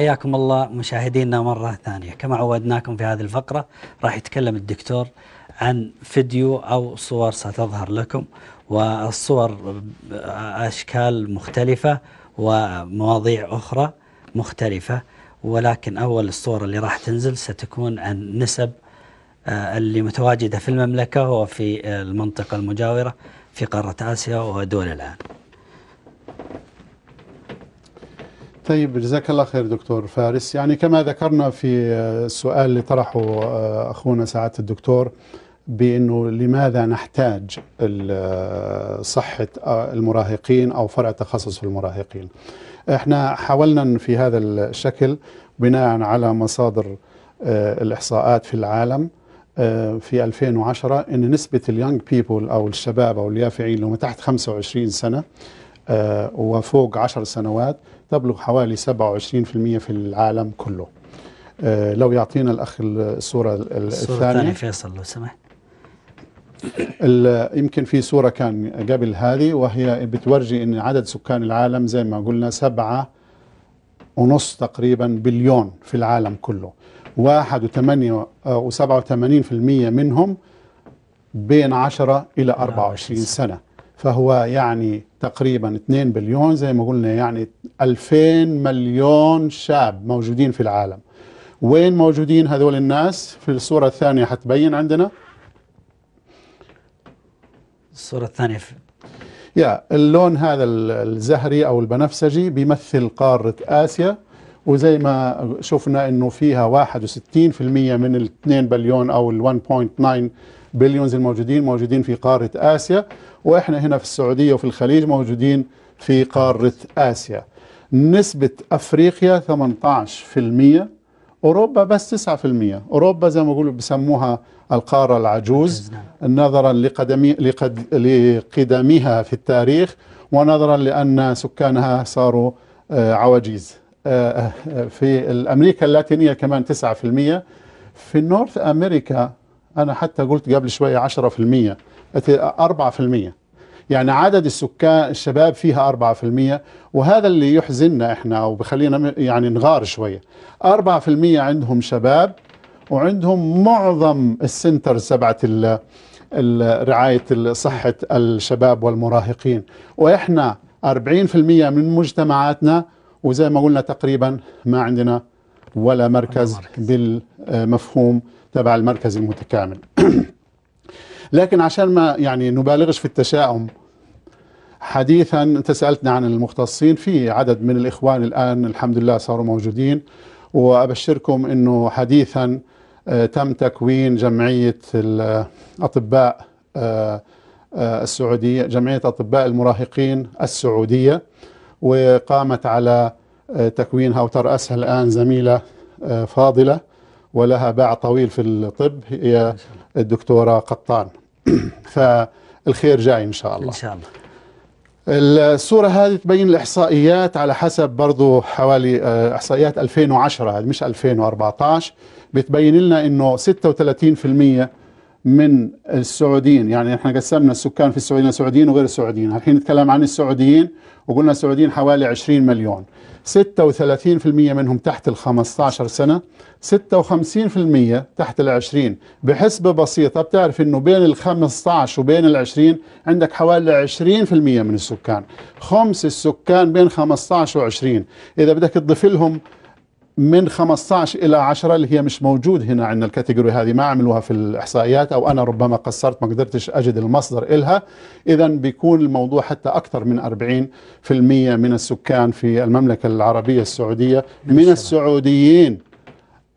حياكم الله مشاهدينا مرة ثانية كما عودناكم في هذه الفقرة راح يتكلم الدكتور عن فيديو أو صور ستظهر لكم والصور أشكال مختلفة ومواضيع أخرى مختلفة ولكن أول الصور اللي راح تنزل ستكون عن نسب آه، اللي متواجدة في المملكة وفي المنطقة المجاورة في قارة آسيا ودول العالم طيب جزاك الله خير دكتور فارس يعني كما ذكرنا في السؤال اللي طرحه آه، أخونا سعادة الدكتور بأنه لماذا نحتاج آه، صحة آه، المراهقين أو فرع تخصص في المراهقين احنا حاولنا في هذا الشكل بناء على مصادر الإحصاءات في العالم في 2010 أن نسبة اليونج بيبول أو الشباب أو اليافعين اللي هم تحت 25 سنة وفوق 10 سنوات تبلغ حوالي 27% في العالم كله آه، لو يعطينا الأخ الصورة الثانية الصورة الثانية فيصل لو سمحت يمكن في صورة كان قبل هذه وهي بتورجي أن عدد سكان العالم زي ما قلنا سبعة ونص تقريبا بليون في العالم كله واحد وثمانية وسبعة وثمانين في المية منهم بين عشرة إلى أربعة وعشرين سنة فهو يعني تقريبا 2 بليون زي ما قلنا يعني 2000 مليون شاب موجودين في العالم وين موجودين هذول الناس في الصورة الثانية حتبين عندنا الصورة الثانية في يا اللون هذا الزهري أو البنفسجي بيمثل قارة آسيا وزي ما شفنا انه فيها 61% من ال 2 بليون او ال 1.9 بليونز الموجودين موجودين في قارة آسيا وإحنا هنا في السعودية وفي الخليج موجودين في قارة آسيا نسبة أفريقيا 18% أوروبا بس 9% أوروبا زي ما يقولوا بسموها القارة العجوز نعم. نظرا لقدمي لقد لقدمها في التاريخ ونظرا لأن سكانها صاروا آه، عواجيز آه، آه، في الأمريكا اللاتينية كمان 9% في نورث أمريكا أنا حتى قلت قبل شوية 10% 4% يعني عدد السكان الشباب فيها 4% وهذا اللي يحزننا احنا او بخلينا يعني نغار شويه 4% عندهم شباب وعندهم معظم السنترز تبعت رعايه صحه الشباب والمراهقين واحنا 40% من مجتمعاتنا وزي ما قلنا تقريبا ما عندنا ولا مركز بالمفهوم تبع المركز المتكامل لكن عشان ما يعني نبالغش في التشاؤم حديثا انت سالتنا عن المختصين في عدد من الاخوان الان الحمد لله صاروا موجودين وابشركم انه حديثا آه، تم تكوين جمعيه الاطباء آه، آه، السعوديه جمعيه اطباء المراهقين السعوديه وقامت على تكوينها وترأسها الان زميله فاضله ولها باع طويل في الطب هي الدكتورة قطان فالخير جاي إن شاء الله إن شاء الله الصورة هذه تبين الإحصائيات على حسب برضو حوالي آه، إحصائيات 2010 مش 2014 بتبين لنا أنه 36% من السعوديين يعني احنا قسمنا السكان في السعوديين سعوديين وغير السعوديين الحين نتكلم عن السعوديين وقلنا السعوديين حوالي 20 مليون 36% منهم تحت ال 15 سنة 56% تحت ال 20 بحسبة بسيطة بتعرف انه بين ال 15 وبين ال 20 عندك حوالي 20% من السكان خمس السكان بين 15 و 20 إذا بدك تضيف لهم من 15 إلى 10 اللي هي مش موجود هنا عندنا الكاتيجوري هذه ما عملوها في الإحصائيات أو أنا ربما قصرت ما قدرتش أجد المصدر إلها إذا بيكون الموضوع حتى أكثر من 40% من السكان في المملكة العربية السعودية من, من السعوديين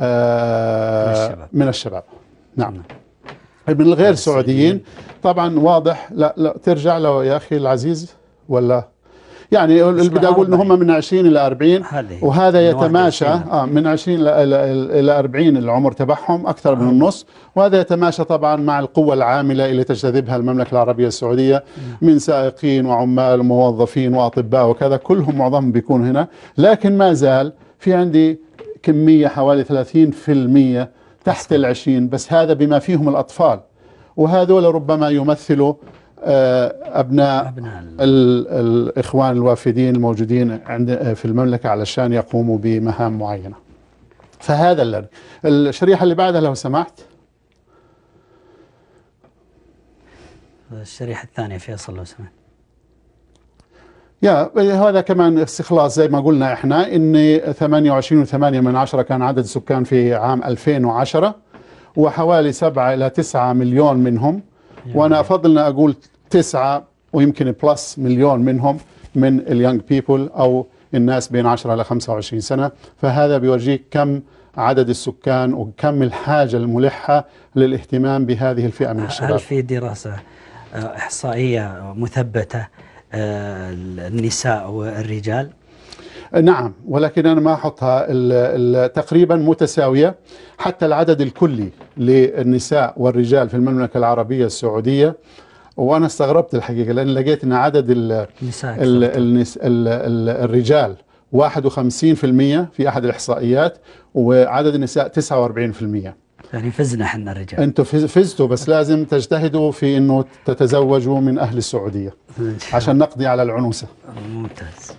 آه من, الشباب. من الشباب نعم من الغير سعوديين طبعا واضح لا, لا ترجع لو يا أخي العزيز ولا يعني بدي اقول ان هم من 20 الى 40 وهذا يتماشى آه من 20 الى 40 العمر تبعهم اكثر من آه. النص وهذا يتماشى طبعا مع القوة العاملة اللي تجتذبها المملكة العربية السعودية من سائقين وعمال وموظفين واطباء وكذا كلهم معظمهم بيكون هنا لكن ما زال في عندي كمية حوالي 30% تحت ال 20 بس هذا بما فيهم الأطفال وهذول ربما يمثلوا آه، أبناء الإخوان الوافدين الموجودين عند في المملكة علشان يقوموا بمهام معينة فهذا اللي الشريحة اللي بعدها لو سمحت الشريحة الثانية فيصل لو سمحت يا هذا كمان استخلاص زي ما قلنا احنا ان 28 و8 من عشرة كان عدد السكان في عام 2010 وحوالي 7 الى 9 مليون منهم وانا فضلنا اقول تسعة ويمكن بلس مليون منهم من اليونج بيبل أو الناس بين 10 إلى 25 سنة فهذا بيورجيك كم عدد السكان وكم الحاجة الملحة للاهتمام بهذه الفئة من الشباب هل في دراسة آه، إحصائية مثبتة النساء آه، والرجال؟ نعم ولكن أنا ما أحطها تقريبا متساوية حتى العدد الكلي للنساء والرجال في المملكة العربية السعودية وانا استغربت الحقيقه لان لقيت ان عدد الـ الـ الـ الـ الـ الرجال 51% في احد الاحصائيات وعدد النساء 49% يعني فزنا احنا الرجال انتم فزتوا بس لازم تجتهدوا في انه تتزوجوا من اهل السعوديه عشان نقضي على العنوسه ممتاز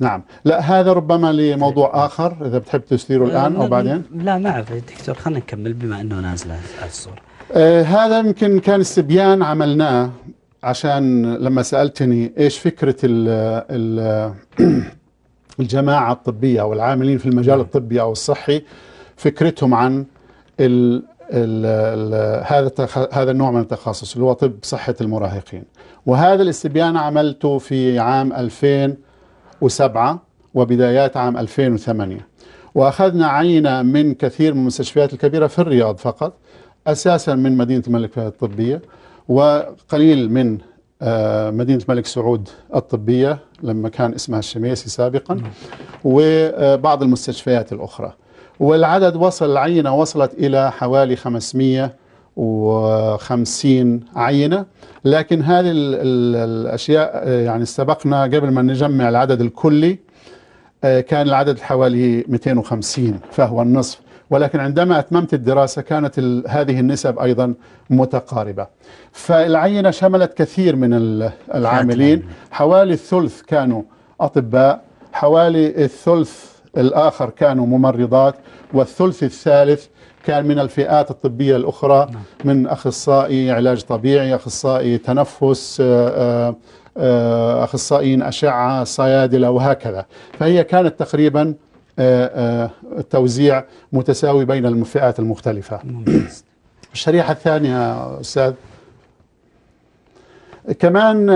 نعم لا هذا ربما لموضوع اخر اذا بتحب تثيره الان او بعدين لا ما اعرف دكتور خلينا نكمل بما انه نازله الصوره آه، هذا يمكن كان استبيان عملناه عشان لما سألتني إيش فكرة ال ال الجماعة الطبية أو العاملين في المجال نعم. الطبي أو الصحي فكرتهم عن ال ال ال هذا هذا النوع من التخصص اللي هو طب صحة المراهقين وهذا الاستبيان عملته في عام 2007 وبدايات عام 2008 وأخذنا عينة من كثير من المستشفيات الكبيرة في الرياض فقط أساسا من مدينة الملك فهد الطبية وقليل من آه، مدينة الملك سعود الطبية لما كان اسمها الشميسي سابقا نعم. وبعض المستشفيات الأخرى والعدد وصل العينة وصلت إلى حوالي 550 عينة لكن هذه الأشياء آه، يعني سبقنا قبل ما نجمع العدد الكلي آه، كان العدد حوالي 250 فهو النصف ولكن عندما أتممت الدراسة كانت هذه النسب أيضا متقاربة فالعينة شملت كثير من العاملين حوالي الثلث كانوا أطباء حوالي الثلث الآخر كانوا ممرضات والثلث الثالث كان من الفئات الطبية الأخرى نعم. من أخصائي علاج طبيعي أخصائي تنفس آه، آه، آه، أخصائيين أشعة صيادلة وهكذا فهي كانت تقريبا التوزيع آه، آه، متساوي بين الفئات المختلفة الشريحة الثانية أستاذ كمان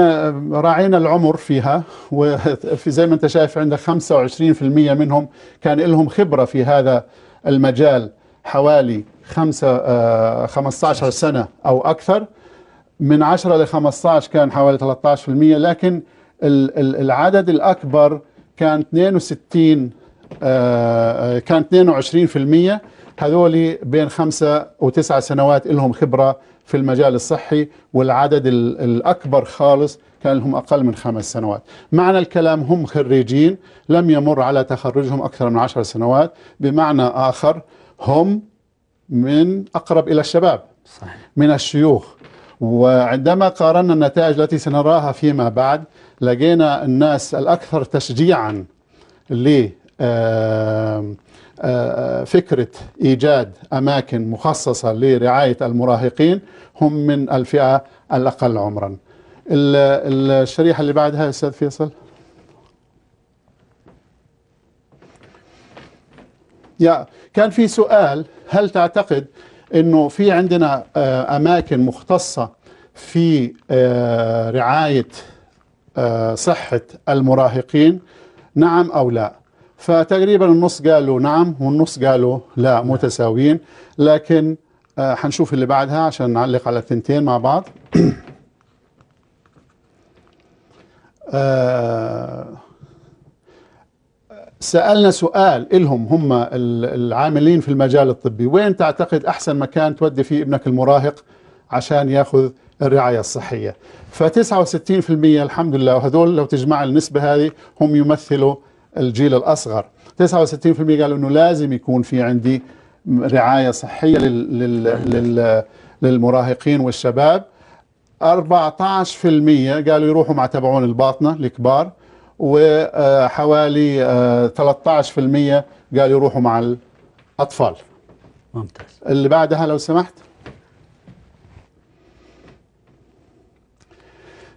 راعينا العمر فيها وفي زي ما انت شايف عندك 25% منهم كان لهم خبرة في هذا المجال حوالي خمسة 15 آه، سنة أو أكثر من 10 ل 15 كان حوالي 13% لكن العدد الأكبر كان 62 آه، آه، كان 22% هذول بين خمسة وتسعة سنوات لهم خبرة في المجال الصحي والعدد الأكبر خالص كان لهم أقل من خمس سنوات معنى الكلام هم خريجين لم يمر على تخرجهم أكثر من عشر سنوات بمعنى آخر هم من أقرب إلى الشباب صحيح. من الشيوخ وعندما قارنا النتائج التي سنراها فيما بعد لقينا الناس الأكثر تشجيعا فكرة إيجاد أماكن مخصصة لرعاية المراهقين هم من الفئة الأقل عمرا الشريحة اللي بعدها أستاذ فيصل يا كان في سؤال هل تعتقد أنه في عندنا أماكن مختصة في رعاية صحة المراهقين نعم أو لا فتقريبا النص قالوا نعم والنص قالوا لا متساويين لكن آه حنشوف اللي بعدها عشان نعلق على الثنتين مع بعض آه، سألنا سؤال إلهم هم العاملين في المجال الطبي وين تعتقد أحسن مكان تودي فيه ابنك المراهق عشان ياخذ الرعاية الصحية ف69% الحمد لله وهذول لو تجمع النسبة هذه هم يمثلوا الجيل الأصغر 69% قالوا أنه لازم يكون في عندي رعاية صحية لل لل لل للمراهقين والشباب 14% قالوا يروحوا مع تبعون الباطنة الكبار وحوالي 13% آه، قالوا يروحوا مع الأطفال ممتاز اللي بعدها لو سمحت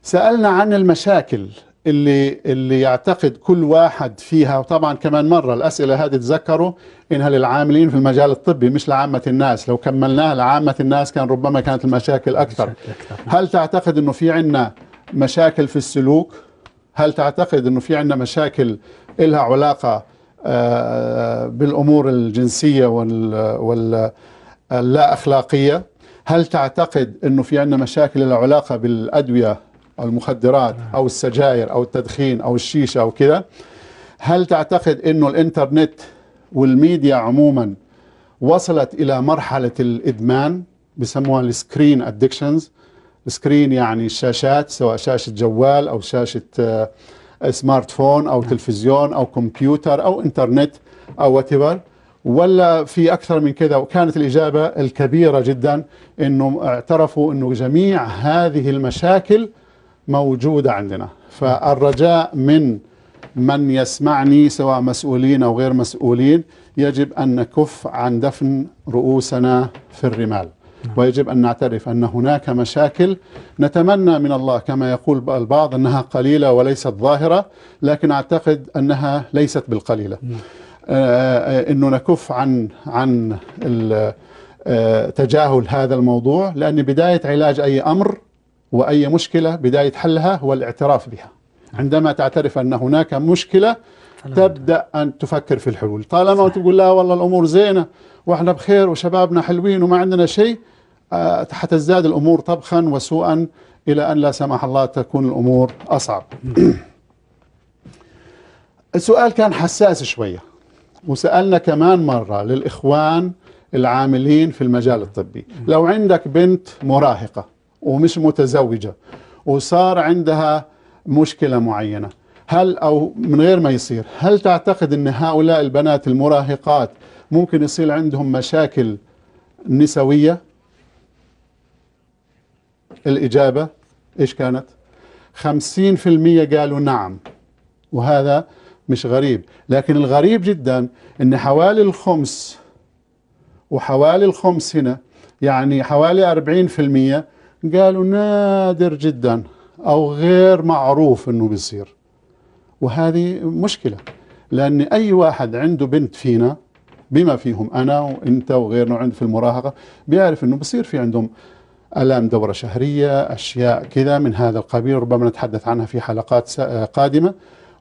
سألنا عن المشاكل اللي اللي يعتقد كل واحد فيها وطبعا كمان مره الاسئله هذه تذكروا انها للعاملين في المجال الطبي مش لعامه الناس لو كملناها لعامه الناس كان ربما كانت المشاكل اكثر هل تعتقد انه في عندنا مشاكل في السلوك هل تعتقد انه في عندنا مشاكل لها علاقه آه، بالامور الجنسيه وال واللا اخلاقيه هل تعتقد انه في عندنا مشاكل العلاقه علاقه بالادويه المخدرات نعم. أو السجاير أو التدخين أو الشيشة أو كذا هل تعتقد أنه الإنترنت والميديا عموما وصلت إلى مرحلة الإدمان بسموها السكرين أدكشنز سكرين يعني الشاشات سواء شاشة جوال أو شاشة سمارت آه، فون أو نعم. تلفزيون أو كمبيوتر أو إنترنت أو whatever ولا في أكثر من كذا وكانت الإجابة الكبيرة جدا أنه اعترفوا أنه جميع هذه المشاكل موجودة عندنا فالرجاء من من يسمعني سواء مسؤولين أو غير مسؤولين يجب أن نكف عن دفن رؤوسنا في الرمال نعم. ويجب أن نعترف أن هناك مشاكل نتمنى من الله كما يقول البعض أنها قليلة وليست ظاهرة لكن أعتقد أنها ليست بالقليلة نعم. آه، آه، أنه نكف عن عن آه، تجاهل هذا الموضوع لأن بداية علاج أي أمر وأي مشكلة بداية حلها هو الاعتراف بها عندما تعترف أن هناك مشكلة تبدأ أن تفكر في الحلول طالما تقول لا والله الأمور زينة وإحنا بخير وشبابنا حلوين وما عندنا شيء آه، حتزداد الأمور طبخا وسوءا إلى أن لا سمح الله تكون الأمور أصعب السؤال كان حساس شوية وسألنا كمان مرة للإخوان العاملين في المجال الطبي لو عندك بنت مراهقة ومش متزوجة وصار عندها مشكلة معينة هل أو من غير ما يصير هل تعتقد أن هؤلاء البنات المراهقات ممكن يصير عندهم مشاكل نسوية الإجابة إيش كانت 50% قالوا نعم وهذا مش غريب لكن الغريب جدا أن حوالي الخمس وحوالي الخمس هنا يعني حوالي 40% قالوا نادر جدا أو غير معروف أنه بيصير وهذه مشكلة لأن أي واحد عنده بنت فينا بما فيهم أنا وإنت وغيرنا عند في المراهقة بيعرف أنه بصير في عندهم ألام دورة شهرية أشياء كذا من هذا القبيل ربما نتحدث عنها في حلقات آه، قادمة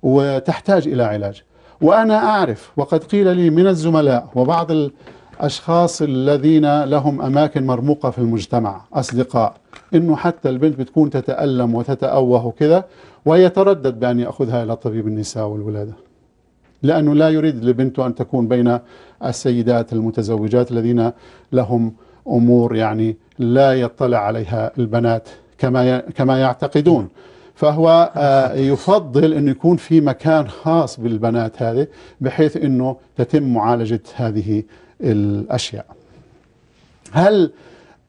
وتحتاج إلى علاج وأنا أعرف وقد قيل لي من الزملاء وبعض الأشخاص الذين لهم أماكن مرموقة في المجتمع أصدقاء انه حتى البنت بتكون تتالم وتتاوه وكذا ويتردد بان ياخذها الى طبيب النساء والولاده لانه لا يريد لبنته ان تكون بين السيدات المتزوجات الذين لهم امور يعني لا يطلع عليها البنات كما كما يعتقدون فهو آه، يفضل أن يكون في مكان خاص بالبنات هذه بحيث أنه تتم معالجة هذه الأشياء هل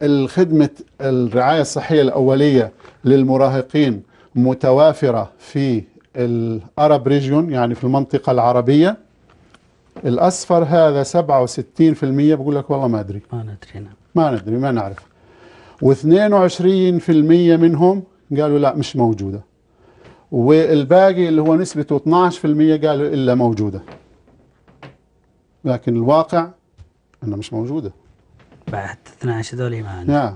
الخدمة الرعاية الصحية الأولية للمراهقين متوافرة في الأرب ريجيون يعني في المنطقة العربية الأصفر هذا 67% بقول لك والله ما أدري ما ندري نعم. ما ندري ما نعرف و22% منهم قالوا لا مش موجودة والباقي اللي هو نسبته 12% قالوا إلا موجودة لكن الواقع أنها مش موجودة بعد 12 هذول ما نعم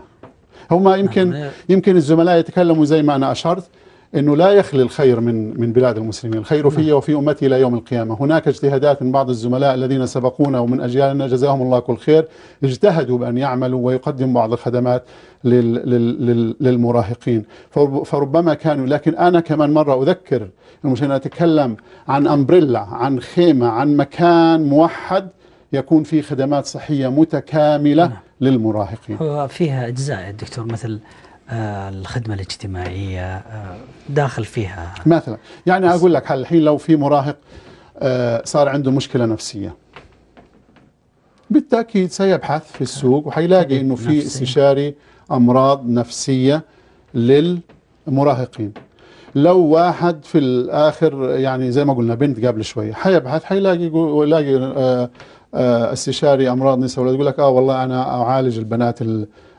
هم يمكن يمكن الزملاء يتكلموا زي ما أنا أشرت أنه لا يخلي الخير من من بلاد المسلمين الخير نعم. في وفي أمتي إلى يوم القيامة هناك اجتهادات من بعض الزملاء الذين سبقونا ومن أجيالنا جزاهم الله كل خير اجتهدوا بأن يعملوا ويقدموا بعض الخدمات للمراهقين فربما كانوا لكن أنا كمان مرة أذكر المشاهدين أتكلم عن أمبريلا عن خيمة عن مكان موحد يكون في خدمات صحية متكاملة نعم. للمراهقين فيها أجزاء دكتور مثل آه، الخدمة الاجتماعية آه، داخل فيها مثلا يعني بس. أقول لك الحين لو في مراهق آه، صار عنده مشكلة نفسية بالتأكيد سيبحث في السوق وحيلاقي أنه في استشاري أمراض نفسية للمراهقين لو واحد في الآخر يعني زي ما قلنا بنت قبل شوية حيبحث حيلاقي يلاقي آه، استشاري امراض نساء ولا تقول لك اه والله انا اعالج البنات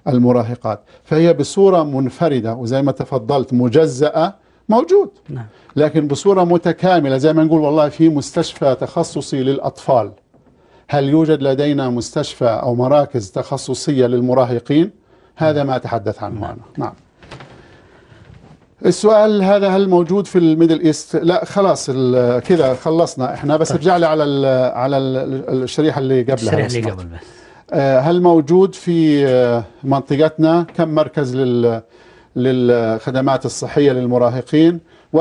المراهقات فهي بصوره منفرده وزي ما تفضلت مجزاه موجود نعم. لكن بصوره متكامله زي ما نقول والله في مستشفى تخصصي للاطفال هل يوجد لدينا مستشفى او مراكز تخصصيه للمراهقين هذا ما اتحدث عنه نعم. انا نعم السؤال هذا هل موجود في الميدل ايست لا خلاص كذا خلصنا احنا بس طيب. ارجع لي على الـ على الـ الشريحه اللي قبلها الشريحه اللي قبل بس آه، هل موجود في آه، منطقتنا كم مركز لل للخدمات الصحيه للمراهقين 21%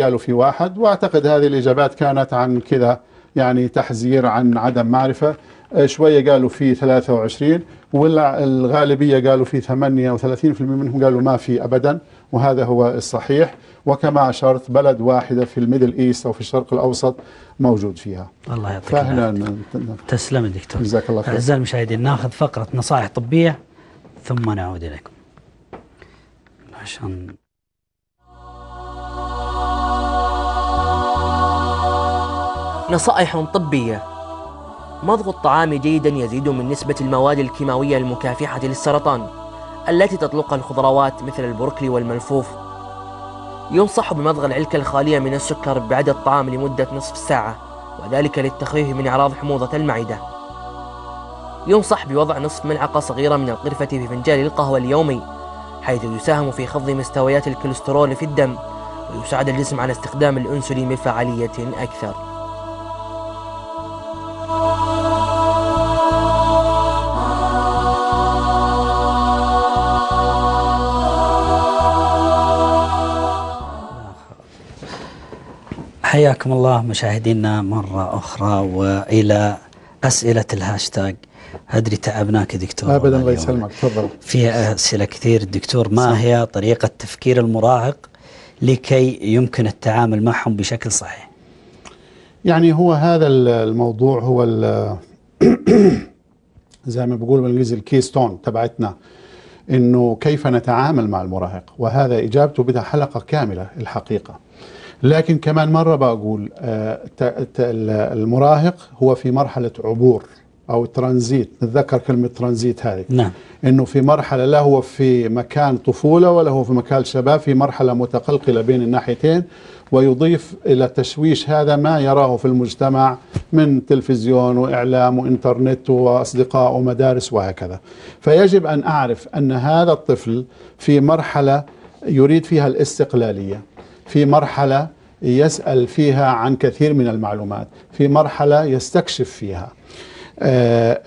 قالوا في واحد واعتقد هذه الاجابات كانت عن كذا يعني تحذير عن عدم معرفه آه، شويه قالوا في 23 والغالبيه قالوا في 38% منهم قالوا ما في ابدا وهذا هو الصحيح وكما أشرت بلد واحدة في الميدل إيست أو في الشرق الأوسط موجود فيها الله يعطيك فهنا تسلم الدكتور جزاك الله خير أعزائي المشاهدين ناخذ فقرة نصائح طبية ثم نعود إليكم عشان نصائح طبية مضغ الطعام جيدا يزيد من نسبة المواد الكيماوية المكافحة للسرطان التي تطلقها الخضروات مثل البروكلي والملفوف ينصح بمضغ العلكة الخالية من السكر بعد الطعام لمدة نصف ساعة وذلك للتخفيف من أعراض حموضة المعدة ينصح بوضع نصف ملعقة صغيرة من القرفة في فنجان القهوة اليومي حيث يساهم في خفض مستويات الكوليسترول في الدم ويساعد الجسم على استخدام الأنسولين بفعالية أكثر حياكم الله مشاهدينا مرة أخرى وإلى أسئلة الهاشتاج أدري تعبناك دكتور أبدا الله يسلمك تفضل في أسئلة كثير الدكتور ما هي طريقة تفكير المراهق لكي يمكن التعامل معهم بشكل صحيح يعني هو هذا الموضوع هو زي ما بقول بالانجليزي الكيستون تبعتنا انه كيف نتعامل مع المراهق وهذا اجابته بدها حلقه كامله الحقيقه لكن كمان مرة بقول آه، المراهق هو في مرحلة عبور أو ترانزيت نتذكر كلمة ترانزيت هذه نعم أنه في مرحلة لا هو في مكان طفولة ولا هو في مكان شباب في مرحلة متقلقلة بين الناحيتين ويضيف إلى تشويش هذا ما يراه في المجتمع من تلفزيون وإعلام وإنترنت وأصدقاء ومدارس وهكذا فيجب أن أعرف أن هذا الطفل في مرحلة يريد فيها الاستقلالية في مرحلة يسأل فيها عن كثير من المعلومات في مرحلة يستكشف فيها آه، آه،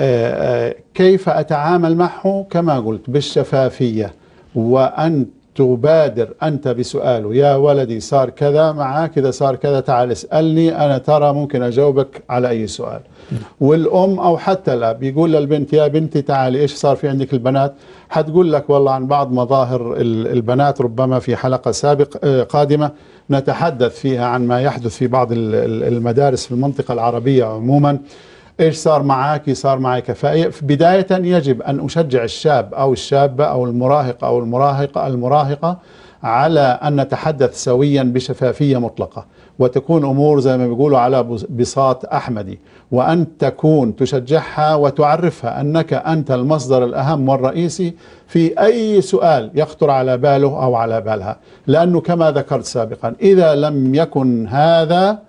آه، كيف أتعامل معه كما قلت بالشفافية وأن تبادر أنت بسؤاله يا ولدي صار كذا معك إذا صار كذا تعال اسألني أنا ترى ممكن أجاوبك على أي سؤال والأم أو حتى الأب يقول للبنت يا بنتي تعالي إيش صار في عندك البنات حتقول لك والله عن بعض مظاهر البنات ربما في حلقة سابق آه، قادمة نتحدث فيها عن ما يحدث في بعض المدارس في المنطقة العربية عموما إيش صار معك صار معك فبداية يجب أن أشجع الشاب أو الشابة أو المراهق أو المراهقة المراهقة على أن نتحدث سويا بشفافية مطلقة وتكون أمور زي ما بيقولوا على بساط أحمدي وأن تكون تشجعها وتعرفها أنك أنت المصدر الأهم والرئيسي في أي سؤال يخطر على باله أو على بالها لأنه كما ذكرت سابقا إذا لم يكن هذا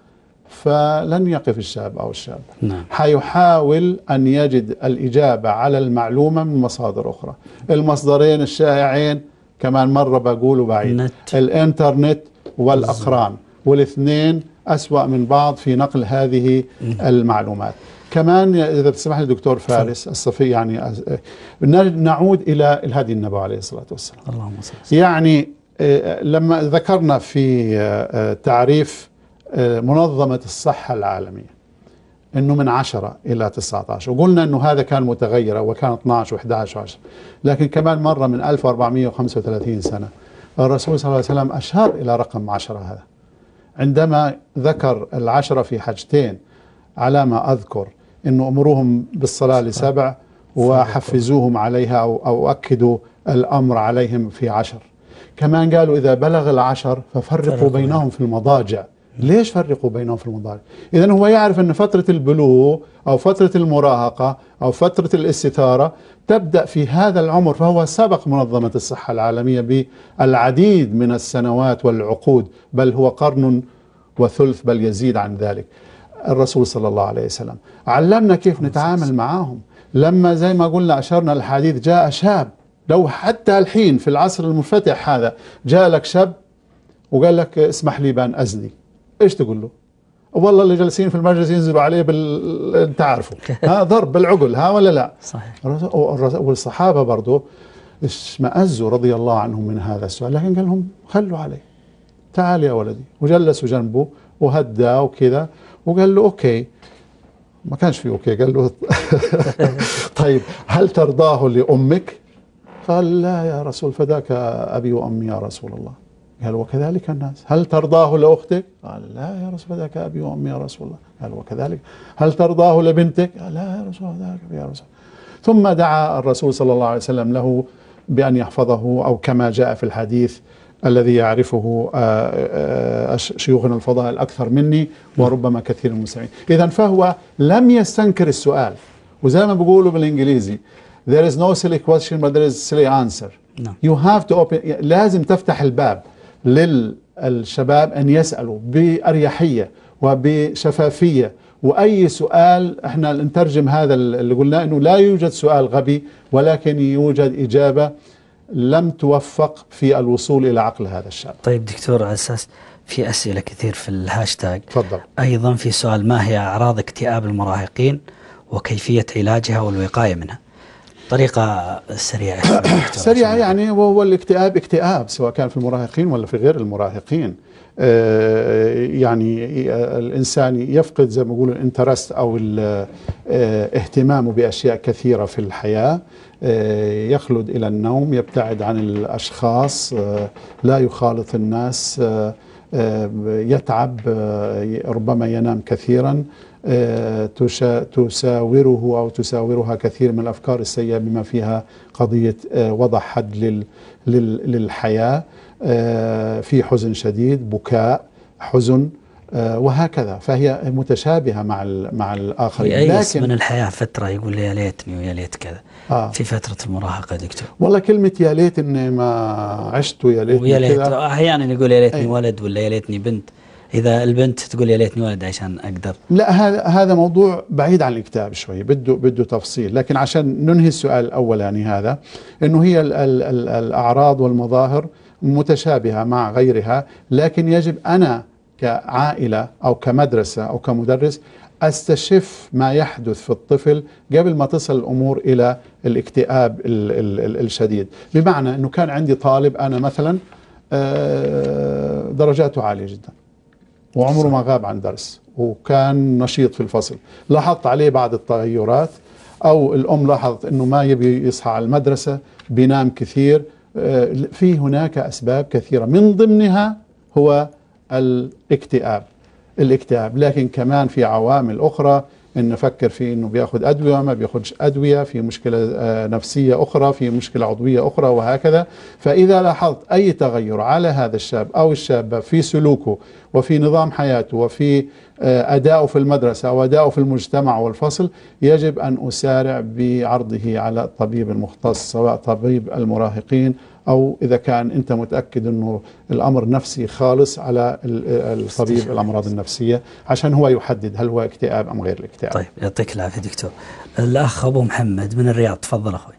فلن يقف الشاب أو الشابة نعم. حيحاول أن يجد الإجابة على المعلومة من مصادر أخرى المصدرين الشائعين كمان مرة بقوله بعيد نت. الإنترنت والأقران والاثنين أسوأ من بعض في نقل هذه المعلومات كمان إذا بتسمح لي دكتور فارس الصفي يعني نعود إلى الهدي النبوي عليه الصلاة والسلام اللهم صل يعني آه، لما ذكرنا في آه، آه، تعريف آه، منظمة الصحة العالمية انه من 10 الى 19 وقلنا انه هذا كان متغير وكان 12 و11 و10 لكن كمان مره من 1435 سنه الرسول صلى الله عليه وسلم اشار الى رقم 10 هذا عندما ذكر العشرة في حاجتين على ما أذكر أنه أمروهم بالصلاة لسبع وحفزوهم عليها أو, أو أكدوا الأمر عليهم في عشر كمان قالوا إذا بلغ العشر ففرقوا بينهم في المضاجع ليش فرقوا بينهم في المضارع إذا هو يعرف أن فترة البلوغ أو فترة المراهقة أو فترة الاستثارة تبدأ في هذا العمر فهو سبق منظمة الصحة العالمية بالعديد من السنوات والعقود بل هو قرن وثلث بل يزيد عن ذلك الرسول صلى الله عليه وسلم علمنا كيف نتعامل معهم لما زي ما قلنا أشرنا الحديث جاء شاب لو حتى الحين في العصر المنفتح هذا جاء لك شاب وقال لك اسمح لي بأن أزني ايش تقول له والله اللي جالسين في المجلس ينزلوا عليه بال انت عارفه ها ضرب بالعقل ها ولا لا صحيح والصحابه برضه اشمأزوا رضي الله عنهم من هذا السؤال لكن قال لهم خلوا عليه تعال يا ولدي وجلسوا جنبه وهدى وكذا وقال له اوكي ما كانش في اوكي قال له طيب هل ترضاه لامك قال لا يا رسول فداك ابي وامي يا رسول الله قال وكذلك الناس هل ترضاه لأختك قال لا يا رسول الله ذاك أبي وأمي يا رسول الله قال وكذلك هل ترضاه لبنتك قال لا يا رسول الله ذاك يا رسول الله ثم دعا الرسول صلى الله عليه وسلم له بأن يحفظه أو كما جاء في الحديث الذي يعرفه آه، آه، شيوخنا الفضائل أكثر مني وربما كثير من المسلمين إذا فهو لم يستنكر السؤال وزي ما بيقولوا بالإنجليزي there is no silly question but there is silly answer no. نعم. you have to open لازم تفتح الباب للشباب أن يسألوا بأريحية وبشفافية وأي سؤال احنا نترجم هذا اللي قلنا أنه لا يوجد سؤال غبي ولكن يوجد إجابة لم توفق في الوصول إلى عقل هذا الشاب طيب دكتور على أساس في أسئلة كثير في الهاشتاج تفضل أيضا في سؤال ما هي أعراض اكتئاب المراهقين وكيفية علاجها والوقاية منها طريقة سريعة سريعة يعني والاكتئاب اكتئاب سواء كان في المراهقين ولا في غير المراهقين آه، يعني آه، الإنسان يفقد زي ما يقولوا الانترست أو آه، اهتمامه بأشياء كثيرة في الحياة يخلد إلى النوم يبتعد عن الأشخاص لا يخالط الناس يتعب ربما ينام كثيرا آه، تساوره أو تساورها كثير من الأفكار السيئة بما فيها قضية آه، وضع حد للحياة آه، في حزن شديد بكاء حزن وهكذا فهي متشابهة مع مع الآخرين أي لكن من الحياة فترة يقول لي يا ليتني ويا ليت كذا آه في فترة المراهقة دكتور والله كلمة يا ليت اني ما عشت ويا ليتني ويا ليت أحيانا يقول يا ليتني ولد ولا يا ليتني بنت اذا البنت تقول يا ليتني ولد عشان اقدر لا هذا هذا موضوع بعيد عن الاكتئاب شوي بده بده تفصيل لكن عشان ننهي السؤال الاولاني يعني هذا انه هي الـ الـ الـ الاعراض والمظاهر متشابهه مع غيرها لكن يجب انا كعائله او كمدرسه او كمدرس استشف ما يحدث في الطفل قبل ما تصل الامور الى الاكتئاب الـ الـ الـ الشديد، بمعنى انه كان عندي طالب انا مثلا آه، درجاته عاليه جدا، وعمره ما غاب عن درس وكان نشيط في الفصل لاحظت عليه بعض التغيرات أو الأم لاحظت أنه ما يبي يصحى على المدرسة بينام كثير آه، في هناك أسباب كثيرة من ضمنها هو الاكتئاب الاكتئاب لكن كمان في عوامل أخرى ان نفكر في انه بياخد ادويه ما بياخدش ادويه في مشكله آه، نفسيه اخرى في مشكله عضويه اخرى وهكذا فاذا لاحظت اي تغير على هذا الشاب او الشابه في سلوكه وفي نظام حياته وفي آه، أداؤه في المدرسة وأداؤه في المجتمع والفصل يجب أن أسارع بعرضه على الطبيب المختص سواء طبيب المراهقين أو إذا كان أنت متأكد أنه الأمر نفسي خالص على الطبيب الأمراض النفسية عشان هو يحدد هل هو اكتئاب أم غير الاكتئاب طيب يعطيك العافية دكتور الأخ أبو محمد من الرياض تفضل أخوي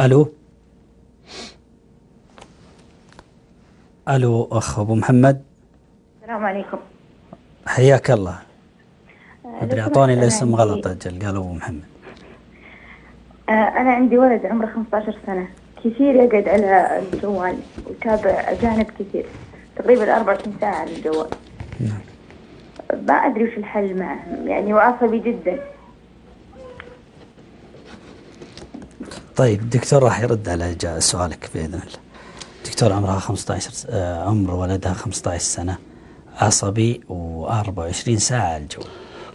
ألو ألو أخ أبو محمد السلام عليكم حياك الله آه، ادري أعطوني الاسم غلط أجل قال أبو محمد آه، أنا عندي ولد عمره 15 سنة كثير يقعد على الجوال ويتابع أجانب كثير تقريبا 24 ساعة على الجوال نعم. ما أدري وش الحل معه يعني وعصبي جدا طيب دكتور راح يرد على سؤالك بإذن الله دكتور عمرها 15 س... آه، عمر ولدها 15 سنة عصبي و24 ساعة على الجو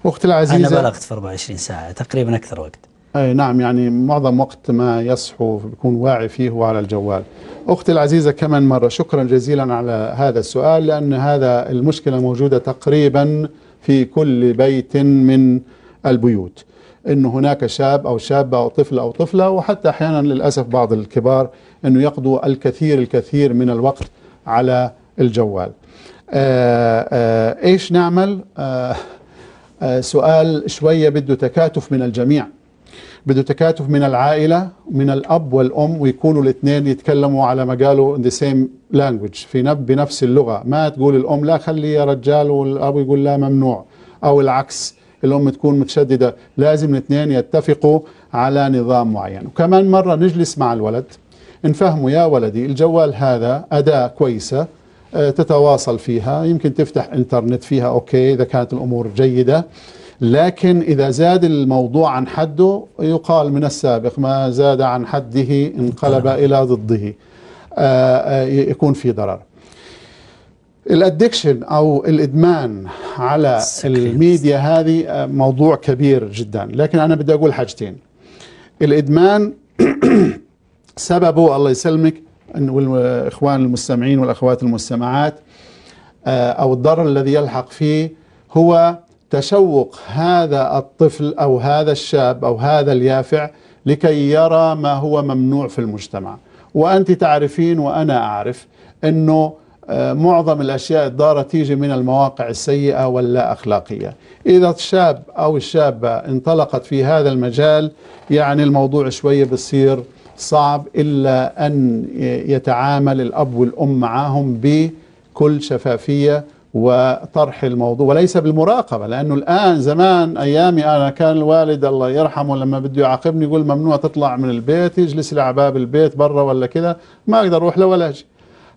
أختي العزيزة أنا بلغت في 24 ساعة تقريبا أكثر وقت أي نعم يعني معظم وقت ما يصحو بيكون واعي فيه وعلى الجوال أختي العزيزة كمان مرة شكرا جزيلا على هذا السؤال لأن هذا المشكلة موجودة تقريبا في كل بيت من البيوت أن هناك شاب أو شابة أو طفل أو طفلة وحتى أحيانا للأسف بعض الكبار أنه يقضوا الكثير الكثير من الوقت على الجوال آآ آه، آآ آه، إيش نعمل آآ آه، سؤال شوية بده تكاتف من الجميع بده تكاتف من العائله من الاب والام ويكونوا الاثنين يتكلموا على مجاله ذا سيم language في نب بنفس اللغه ما تقول الام لا خلي يا رجال والاب يقول لا ممنوع او العكس الام تكون متشدده لازم الاثنين يتفقوا على نظام معين وكمان مره نجلس مع الولد نفهمه يا ولدي الجوال هذا اداه كويسه آه، تتواصل فيها يمكن تفتح انترنت فيها اوكي اذا كانت الامور جيده لكن إذا زاد الموضوع عن حده يقال من السابق ما زاد عن حده انقلب نعم. إلى ضده آه، آه، يكون في ضرر الادكشن او الادمان على الميديا هذه آه، موضوع كبير جدا لكن انا بدي اقول حاجتين الادمان سببه الله يسلمك والاخوان المستمعين والاخوات المستمعات او الضرر الذي يلحق فيه هو تشوق هذا الطفل أو هذا الشاب أو هذا اليافع لكي يرى ما هو ممنوع في المجتمع وأنت تعرفين وأنا أعرف أنه آه، معظم الأشياء الضارة تيجي من المواقع السيئة واللا أخلاقية إذا الشاب أو الشابة انطلقت في هذا المجال يعني الموضوع شوية بصير صعب إلا أن يتعامل الأب والأم معهم بكل شفافية وطرح الموضوع وليس بالمراقبة لأنه الآن زمان أيامي أنا كان الوالد الله يرحمه لما بده يعاقبني يقول ممنوع تطلع من البيت اجلس على باب البيت برا ولا كذا ما أقدر أروح له ولا أجي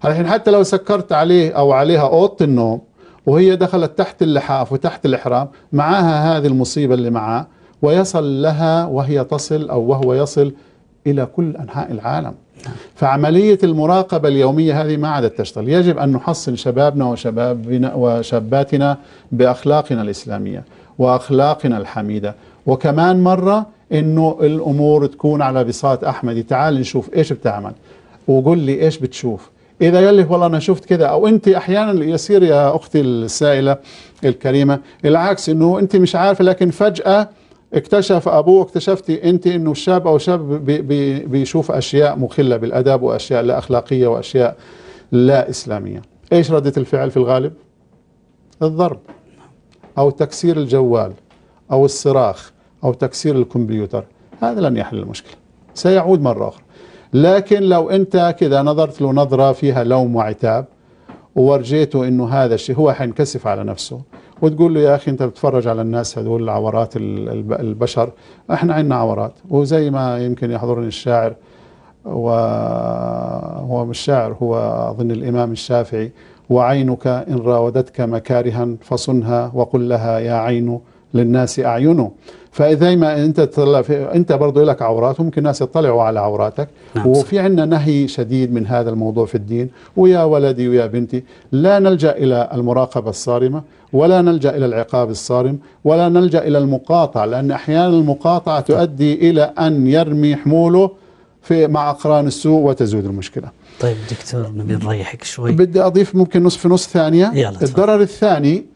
الحين حتى لو سكرت عليه أو عليها أوضة النوم وهي دخلت تحت اللحاف وتحت الإحرام معاها هذه المصيبة اللي معاه ويصل لها وهي تصل أو وهو يصل إلى كل أنحاء العالم فعملية المراقبة اليومية هذه ما عادت تشتغل يجب أن نحصن شبابنا وشبابنا وشاباتنا بأخلاقنا الإسلامية وأخلاقنا الحميدة وكمان مرة أنه الأمور تكون على بساط أحمدي تعال نشوف إيش بتعمل وقل لي إيش بتشوف إذا قال لك والله أنا شفت كذا أو أنت أحيانا يصير يا أختي السائلة الكريمة العكس أنه أنت مش عارفة لكن فجأة اكتشف أبوه اكتشفتي أنت أنه الشاب أو شاب بي بي بيشوف أشياء مخلة بالأداب وأشياء لا أخلاقية وأشياء لا إسلامية إيش ردة الفعل في الغالب الضرب أو تكسير الجوال أو الصراخ أو تكسير الكمبيوتر هذا لن يحل المشكلة سيعود مرة أخرى لكن لو أنت كذا نظرت له نظرة فيها لوم وعتاب وورجيته أنه هذا الشيء هو حينكسف على نفسه وتقول له يا أخي أنت بتتفرج على الناس هذول عورات البشر احنا عندنا عورات وزي ما يمكن يحضرني الشاعر وهو مش شاعر هو أظن الإمام الشافعي وعينك إن راودتك مكارها فصنها وقل لها يا عين للناس أعينه فإذا ما أنت تطلع في أنت برضه لك عورات ممكن الناس يطلعوا على عوراتك نعم وفي عندنا نهي شديد من هذا الموضوع في الدين ويا ولدي ويا بنتي لا نلجأ إلى المراقبة الصارمة ولا نلجأ إلى العقاب الصارم ولا نلجأ إلى المقاطعة لأن أحيانا المقاطعة تؤدي إلى أن يرمي حموله في مع أقران السوء وتزود المشكلة طيب دكتور نبي نريحك شوي بدي أضيف ممكن نصف نص ثانية الضرر الثاني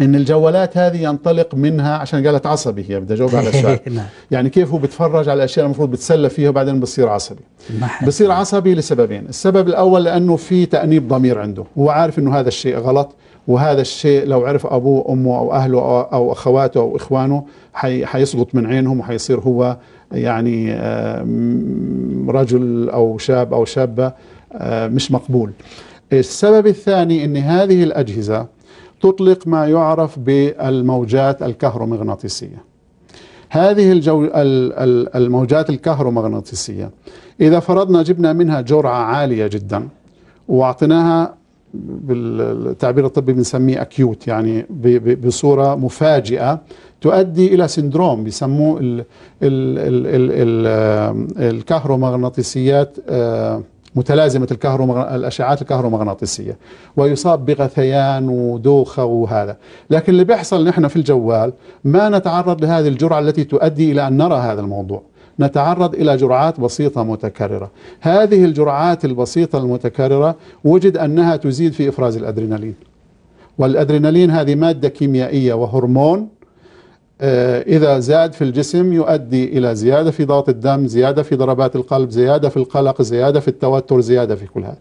ان الجوالات هذه ينطلق منها عشان قالت عصبي هي بدي اجاوب على السؤال نعم. يعني كيف هو بيتفرج على الاشياء المفروض بتسلى فيها وبعدين بصير عصبي بصير عصبي لسببين السبب الاول لانه في تانيب ضمير عنده هو عارف انه هذا الشيء غلط وهذا الشيء لو عرف ابوه امه او اهله او, أو اخواته او اخوانه حي حيسقط من عينهم وحيصير هو يعني رجل او شاب او شابه مش مقبول السبب الثاني ان هذه الاجهزه تطلق ما يعرف بالموجات الكهرومغناطيسية هذه الجو الموجات الكهرومغناطيسية إذا فرضنا جبنا منها جرعة عالية جدا وأعطيناها بالتعبير الطبي بنسميه أكيوت يعني بصورة مفاجئة تؤدي إلى سندروم بيسموه الكهرومغناطيسيات آه، متلازمة الكهرومغ... الأشعات الكهرومغناطيسية ويصاب بغثيان ودوخة وهذا لكن اللي بيحصل نحن في الجوال ما نتعرض لهذه الجرعة التي تؤدي إلى أن نرى هذا الموضوع نتعرض إلى جرعات بسيطة متكررة هذه الجرعات البسيطة المتكررة وجد أنها تزيد في إفراز الأدرينالين والأدرينالين هذه مادة كيميائية وهرمون آه، إذا زاد في الجسم يؤدي إلى زيادة في ضغط الدم زيادة في ضربات القلب زيادة في القلق زيادة في التوتر زيادة في كل هذا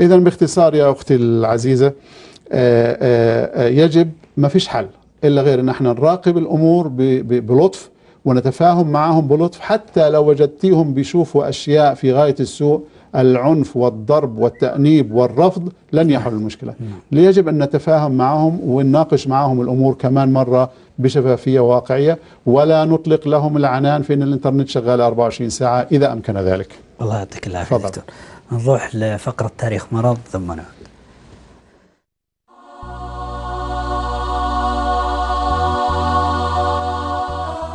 إذا باختصار يا أختي العزيزة آه، آه، يجب ما فيش حل إلا غير أن احنا نراقب الأمور بلطف ونتفاهم معهم بلطف حتى لو وجدتيهم بيشوفوا أشياء في غاية السوء العنف والضرب والتأنيب والرفض لن يحل المشكلة نعم. يجب أن نتفاهم معهم ونناقش معهم الأمور كمان مرة بشفافية واقعية ولا نطلق لهم العنان في أن الإنترنت شغال 24 ساعة إذا أمكن ذلك الله يعطيك العافية دكتور نروح لفقرة تاريخ مرض ثم نعود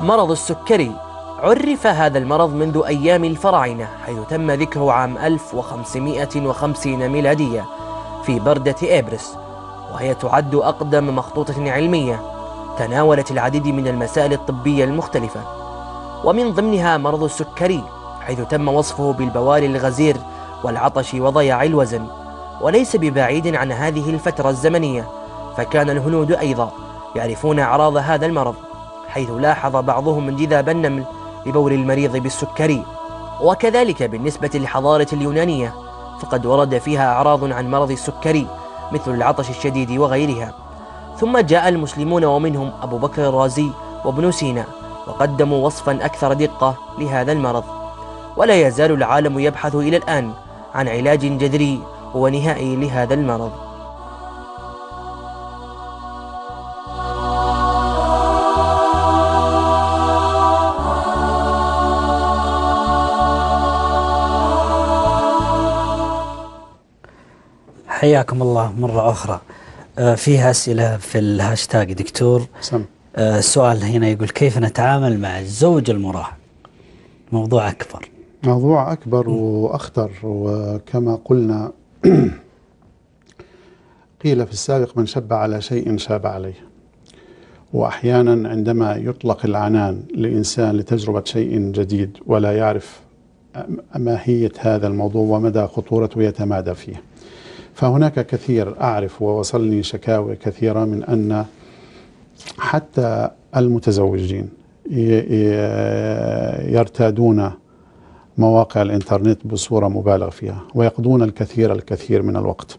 مرض السكري عرف هذا المرض منذ أيام الفراعنة حيث تم ذكره عام 1550 ميلادية في بردة إبرس وهي تعد أقدم مخطوطة علمية تناولت العديد من المسائل الطبية المختلفة ومن ضمنها مرض السكري حيث تم وصفه بالبوال الغزير والعطش وضياع الوزن وليس ببعيد عن هذه الفترة الزمنية فكان الهنود أيضا يعرفون أعراض هذا المرض حيث لاحظ بعضهم انجذاب النمل لبول المريض بالسكري وكذلك بالنسبة للحضارة اليونانية فقد ورد فيها أعراض عن مرض السكري مثل العطش الشديد وغيرها ثم جاء المسلمون ومنهم أبو بكر الرازي وابن سينا وقدموا وصفا أكثر دقة لهذا المرض ولا يزال العالم يبحث إلى الآن عن علاج جذري ونهائي لهذا المرض حياكم الله مرة أخرى آه، فيها أسئلة في الهاشتاج دكتور سم. آه، السؤال هنا يقول كيف نتعامل مع الزوج المراهق موضوع أكبر موضوع أكبر وأخطر وكما قلنا قيل في السابق من شب على شيء شاب عليه وأحيانا عندما يطلق العنان لإنسان لتجربة شيء جديد ولا يعرف ماهية هذا الموضوع ومدى خطورته يتمادى فيه فهناك كثير أعرف ووصلني شكاوي كثيرة من أن حتى المتزوجين يرتادون مواقع الإنترنت بصورة مبالغ فيها ويقضون الكثير الكثير من الوقت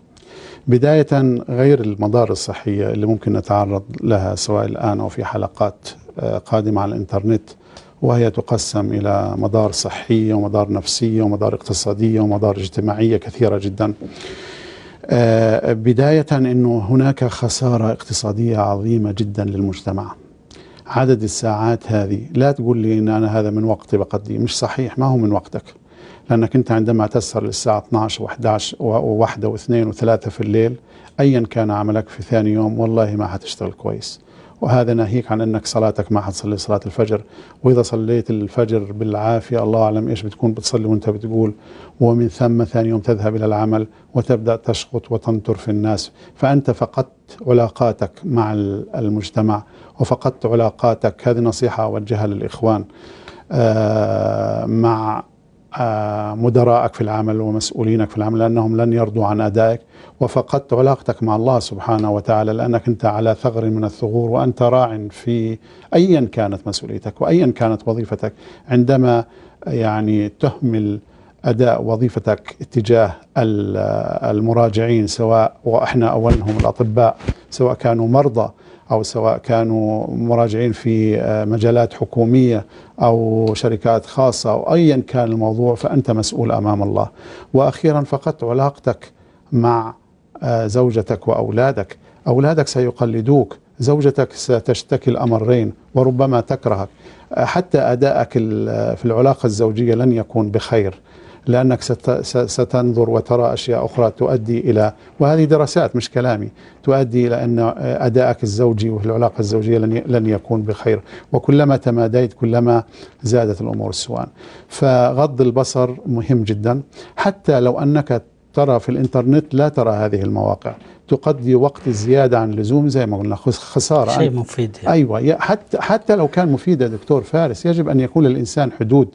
بداية غير المضار الصحية اللي ممكن نتعرض لها سواء الآن أو في حلقات آه، قادمة على الإنترنت وهي تقسم إلى مدار صحية ومدار نفسية ومدار اقتصادية ومدار اجتماعية كثيرة جدا آه، بداية أنه هناك خسارة اقتصادية عظيمة جدا للمجتمع عدد الساعات هذه لا تقول لي أن أنا هذا من وقتي بقدي مش صحيح ما هو من وقتك لأنك أنت عندما تسهر للساعة 12 و11 و1 و2 و3 في الليل أيا كان عملك في ثاني يوم والله ما حتشتغل كويس وهذا ناهيك عن أنك صلاتك ما حتصلي صلاة الفجر وإذا صليت الفجر بالعافية الله أعلم إيش بتكون بتصلي وانت بتقول ومن ثم ثاني يوم تذهب إلى العمل وتبدأ تشخط وتنطر في الناس فأنت فقدت علاقاتك مع المجتمع وفقدت علاقاتك هذه نصيحة أوجهها للإخوان آه، مع آه، مدراءك في العمل ومسؤولينك في العمل لأنهم لن يرضوا عن أدائك وفقدت علاقتك مع الله سبحانه وتعالى لأنك أنت على ثغر من الثغور وأنت راع في أيا كانت مسؤوليتك وأيا كانت وظيفتك عندما يعني تهمل أداء وظيفتك اتجاه المراجعين سواء وإحنا أولهم الأطباء سواء كانوا مرضى أو سواء كانوا مراجعين في آه، مجالات حكومية أو شركات خاصة أو أيا كان الموضوع فأنت مسؤول أمام الله وأخيرا فقدت علاقتك مع آه، زوجتك وأولادك أولادك سيقلدوك زوجتك ستشتكي الأمرين وربما تكرهك آه، حتى أدائك في العلاقة الزوجية لن يكون بخير لأنك ستنظر وترى أشياء أخرى تؤدي إلى وهذه دراسات مش كلامي تؤدي إلى أن أدائك الزوجي والعلاقه الزوجية لن يكون بخير وكلما تماديت كلما زادت الأمور سوءا فغض البصر مهم جدا حتى لو أنك ترى في الانترنت لا ترى هذه المواقع تقضي وقت زيادة عن اللزوم زي ما قلنا خسارة شيء مفيد يعني. أيوة حتى, حتى لو كان مفيد يا دكتور فارس يجب أن يكون للإنسان حدود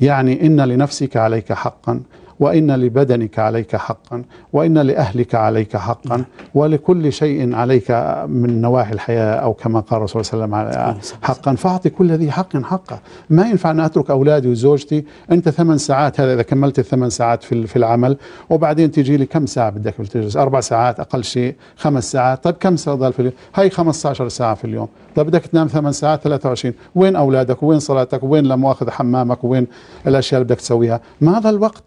يعني إن لنفسك عليك حقا وإن لبدنك عليك حقا وإن لأهلك عليك حقا ولكل شيء عليك من نواحي الحياة أو كما قال الرسول صلى الله عليه وسلم حقا فأعطي كل ذي حق حقه ما ينفع أن أترك أولادي وزوجتي أنت ثمان ساعات هذا إذا كملت الثمان ساعات في العمل وبعدين تجي لي كم ساعة بدك بالتجلس أربع ساعات أقل شيء خمس ساعات طيب كم ساعة في اليوم هاي 15 ساعة في اليوم طيب بدك تنام ثمان ساعات 23 وين أولادك وين صلاتك وين لم واخذ حمامك وين الأشياء اللي بدك تسويها ما هذا الوقت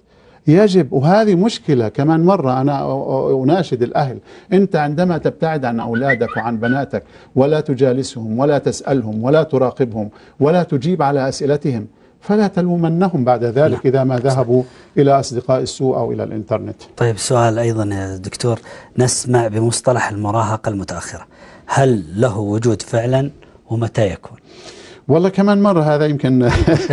يجب وهذه مشكلة كمان مرة أنا أناشد الأهل أنت عندما تبتعد عن أولادك وعن بناتك ولا تجالسهم ولا تسألهم ولا تراقبهم ولا تجيب على أسئلتهم فلا تلومنهم بعد ذلك نعم. إذا ما ذهبوا إلى أصدقاء السوء أو إلى الإنترنت طيب سؤال أيضا يا دكتور نسمع بمصطلح المراهقة المتأخرة هل له وجود فعلا ومتى يكون والله كمان مرة هذا يمكن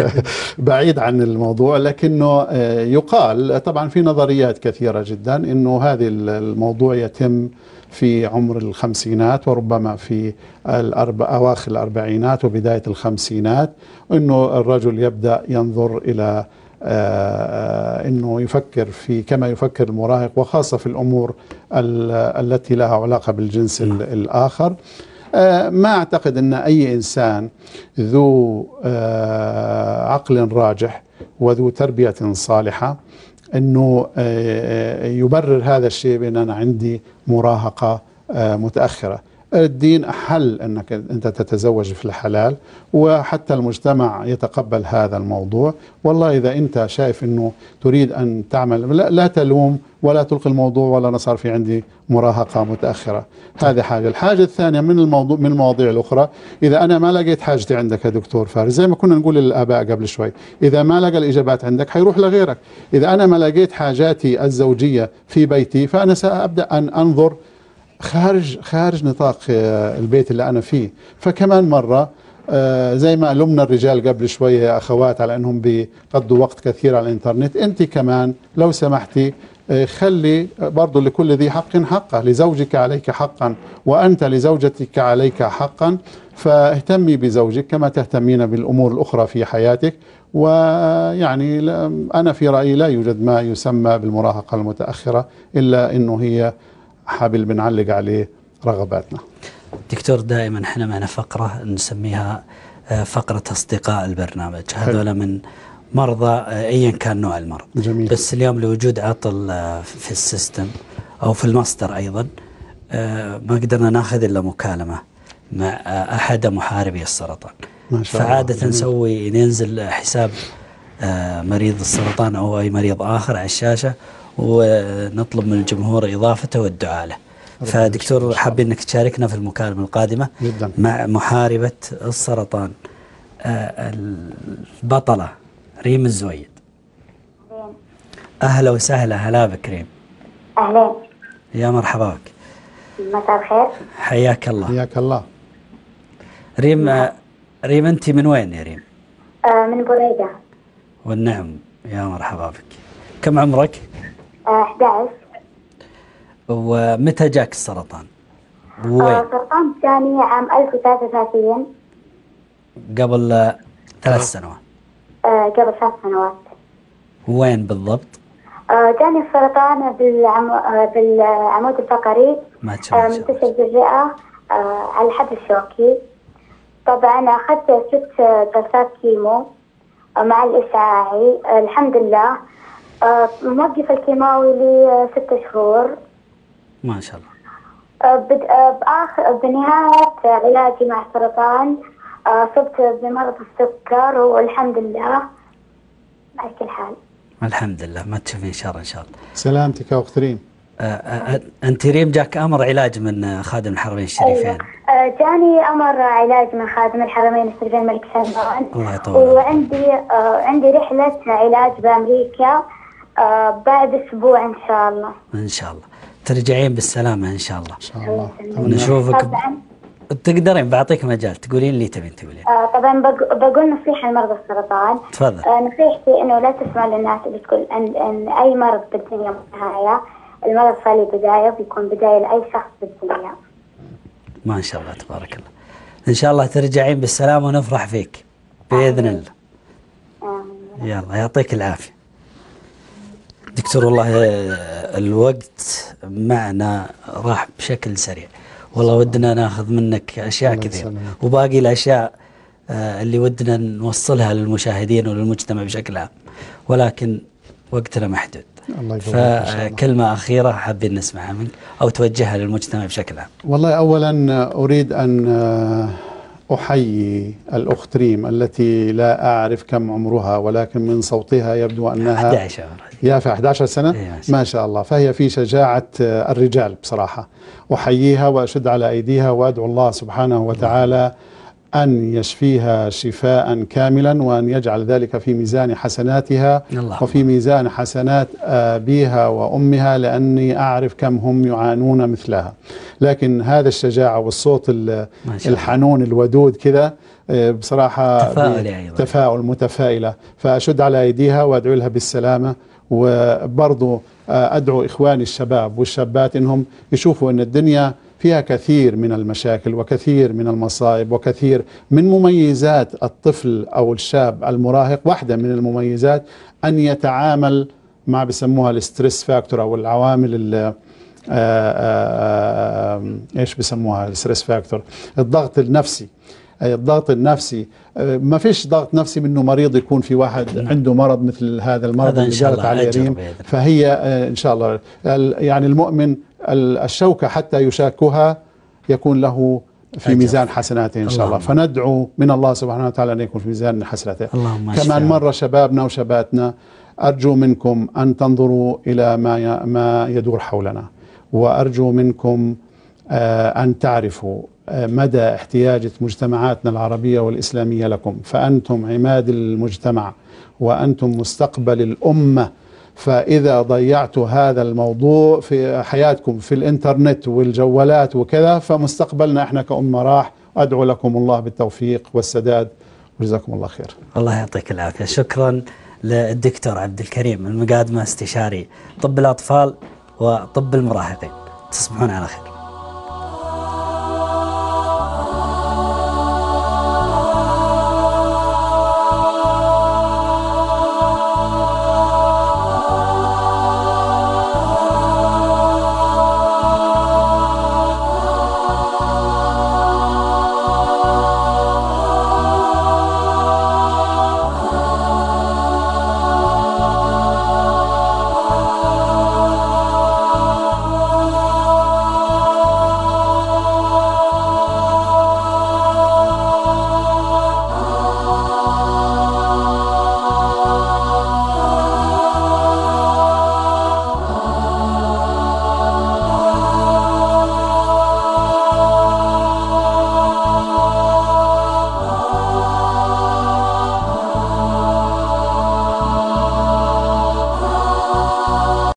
بعيد عن الموضوع لكنه آه، يقال طبعا في نظريات كثيرة جدا أنه هذا الموضوع يتم في عمر الخمسينات وربما في الأرب... أواخر الأربعينات وبداية الخمسينات أنه الرجل يبدأ ينظر إلى آه، انه يفكر في كما يفكر المراهق وخاصه في الامور التي لها علاقه بالجنس الاخر آه، ما أعتقد أن أي إنسان ذو آه، عقل راجح وذو تربية صالحة أنه آه، يبرر هذا الشيء بأن أنا عندي مراهقة متأخرة الدين حل أنك أنت تتزوج في الحلال وحتى المجتمع يتقبل هذا الموضوع والله إذا أنت شايف أنه تريد أن تعمل لا, لا تلوم ولا تلقي الموضوع ولا أنا صار في عندي مراهقة متأخرة هذه حاجة الحاجة الثانية من الموضوع من المواضيع الأخرى إذا أنا ما لقيت حاجتي عندك يا دكتور فارس زي ما كنا نقول للآباء قبل شوي إذا ما لقى الإجابات عندك حيروح لغيرك إذا أنا ما لقيت حاجاتي الزوجية في بيتي فأنا سأبدأ أن أنظر خارج خارج نطاق آه، البيت اللي أنا فيه فكمان مرة آه، زي ما لمنا الرجال قبل شوية يا أخوات على أنهم بيقضوا وقت كثير على الإنترنت أنت كمان لو سمحتي آه، خلي برضو لكل ذي حق حقه لزوجك عليك حقا وأنت لزوجتك عليك حقا فاهتمي بزوجك كما تهتمين بالأمور الأخرى في حياتك ويعني أنا في رأيي لا يوجد ما يسمى بالمراهقة المتأخرة إلا أنه هي حابل بنعلق عليه رغباتنا دكتور دائما احنا معنا فقرة نسميها آه، فقرة أصدقاء البرنامج هذول من مرضى آه، أيا كان نوع المرض جميل. بس اليوم لوجود عطل آه، في السيستم أو في المصدر أيضا ما قدرنا ناخذ إلا مكالمة مع أحد محاربي السرطان ما شاء الله. فعادة نسوي ننزل حساب مريض السرطان أو أي مريض آخر على الشاشة ونطلب من الجمهور إضافته والدعاء له فدكتور حابين أنك تشاركنا في المكالمة القادمة جدا. مع محاربة السرطان آه، البطلة ريم الزويد أهلا وسهلا هلا بك ريم أهلا يا مرحبا بك مساء الخير حياك الله حياك الله ريم آه، ريم أنت من وين يا ريم؟ آه، من بريدة والنعم يا مرحبا بك كم عمرك؟ 11 ومتى جاك السرطان؟ آه، وين؟ السرطان الثاني عام 1033 قبل ثلاث سنوات آه، قبل ثلاث سنوات وين بالضبط؟ آه، جاني السرطان بالعمود الفقري ما منتشر بالرئة على الحد الشوكي طبعا أخذت ست جلسات كيمو مع الإشعاعي الحمد لله آه، موقفة الكيماوي لي آه، ست شهور ما شاء الله آه، بآخر بنهاية علاجي مع السرطان صبت بمرض السكر والحمد لله على كل حال الحمد لله ما تشوفين شر ان شاء الله سلامتك يا اخت ريم انت ريم جاك امر علاج من خادم الحرمين الشريفين أيوة. جاني امر علاج من خادم الحرمين الشريفين الملك سلمان الله يطول وعندي عندي رحله علاج بامريكا آه، بعد اسبوع ان شاء الله ان شاء الله ترجعين بالسلامه ان شاء الله ان شاء الله ونشوفك طبعا تقدرين بعطيك مجال تقولين اللي تبين تقولين آه طبعا بقول نصيحه لمرضى السرطان تفضل آه نصيحتي انه لا تسمع للناس اللي تقول ان, أن اي مرض بالدنيا نهايه المرض فالي بدايه بيكون بدايه لاي شخص بالدنيا ما شاء الله تبارك الله ان شاء الله ترجعين بالسلامه ونفرح فيك باذن الله آمين. يلا يعطيك العافيه دكتور والله آه، الوقت معنا راح بشكل سريع والله ودنا ناخذ منك اشياء كثير وباقي الاشياء آه، اللي ودنا نوصلها للمشاهدين وللمجتمع بشكل عام ولكن وقتنا محدود الله فكلمة أخيرة حابين نسمعها منك أو توجهها للمجتمع بشكل عام والله أولا أريد أن آه، أحيي الأخت ريم التي لا أعرف كم عمرها ولكن من صوتها يبدو أنها 11 يا في 11 سنة إيه، ما شاء الله فهي في شجاعة الرجال بصراحة أحييها وأشد على أيديها وأدعو الله سبحانه وتعالى أن يشفيها شفاء كاملا وأن يجعل ذلك في ميزان حسناتها الله وفي ميزان حسنات أبيها وأمها لأني أعرف كم هم يعانون مثلها لكن هذا الشجاعة والصوت الحنون الودود كذا آه، بصراحة تفاؤل, تفاؤل متفائلة فأشد على أيديها وأدعو لها بالسلامة وبرضو آه، أدعو إخواني الشباب والشابات إنهم يشوفوا أن الدنيا فيها كثير من المشاكل وكثير من المصائب وكثير من مميزات الطفل أو الشاب المراهق واحدة من المميزات أن يتعامل مع بسموها الاسترس فاكتور أو العوامل ال آه، آه، آه، ايش بسموها الستريس فاكتور الضغط النفسي الضغط النفسي ما فيش ضغط نفسي منه مريض يكون في واحد نعم. عنده مرض مثل هذا المرض هذا اللي قالت عليه فهي ان شاء الله يعني المؤمن الشوكة حتى يشاكها يكون له في ميزان حسناته إن شاء الله فندعو من الله سبحانه وتعالى أن يكون في ميزان حسناته كمان مرة شبابنا وشباتنا أرجو منكم أن تنظروا إلى ما ما يدور حولنا وأرجو منكم آه، أن تعرفوا آه، مدى احتياج مجتمعاتنا العربية والإسلامية لكم فأنتم عماد المجتمع وأنتم مستقبل الأمة فإذا ضيعتوا هذا الموضوع في حياتكم في الإنترنت والجوالات وكذا فمستقبلنا إحنا كأمة راح أدعو لكم الله بالتوفيق والسداد وجزاكم الله خير الله يعطيك العافية شكرا للدكتور عبد الكريم المقادمة استشاري طب الأطفال وطب المراهقين تصبحون على خير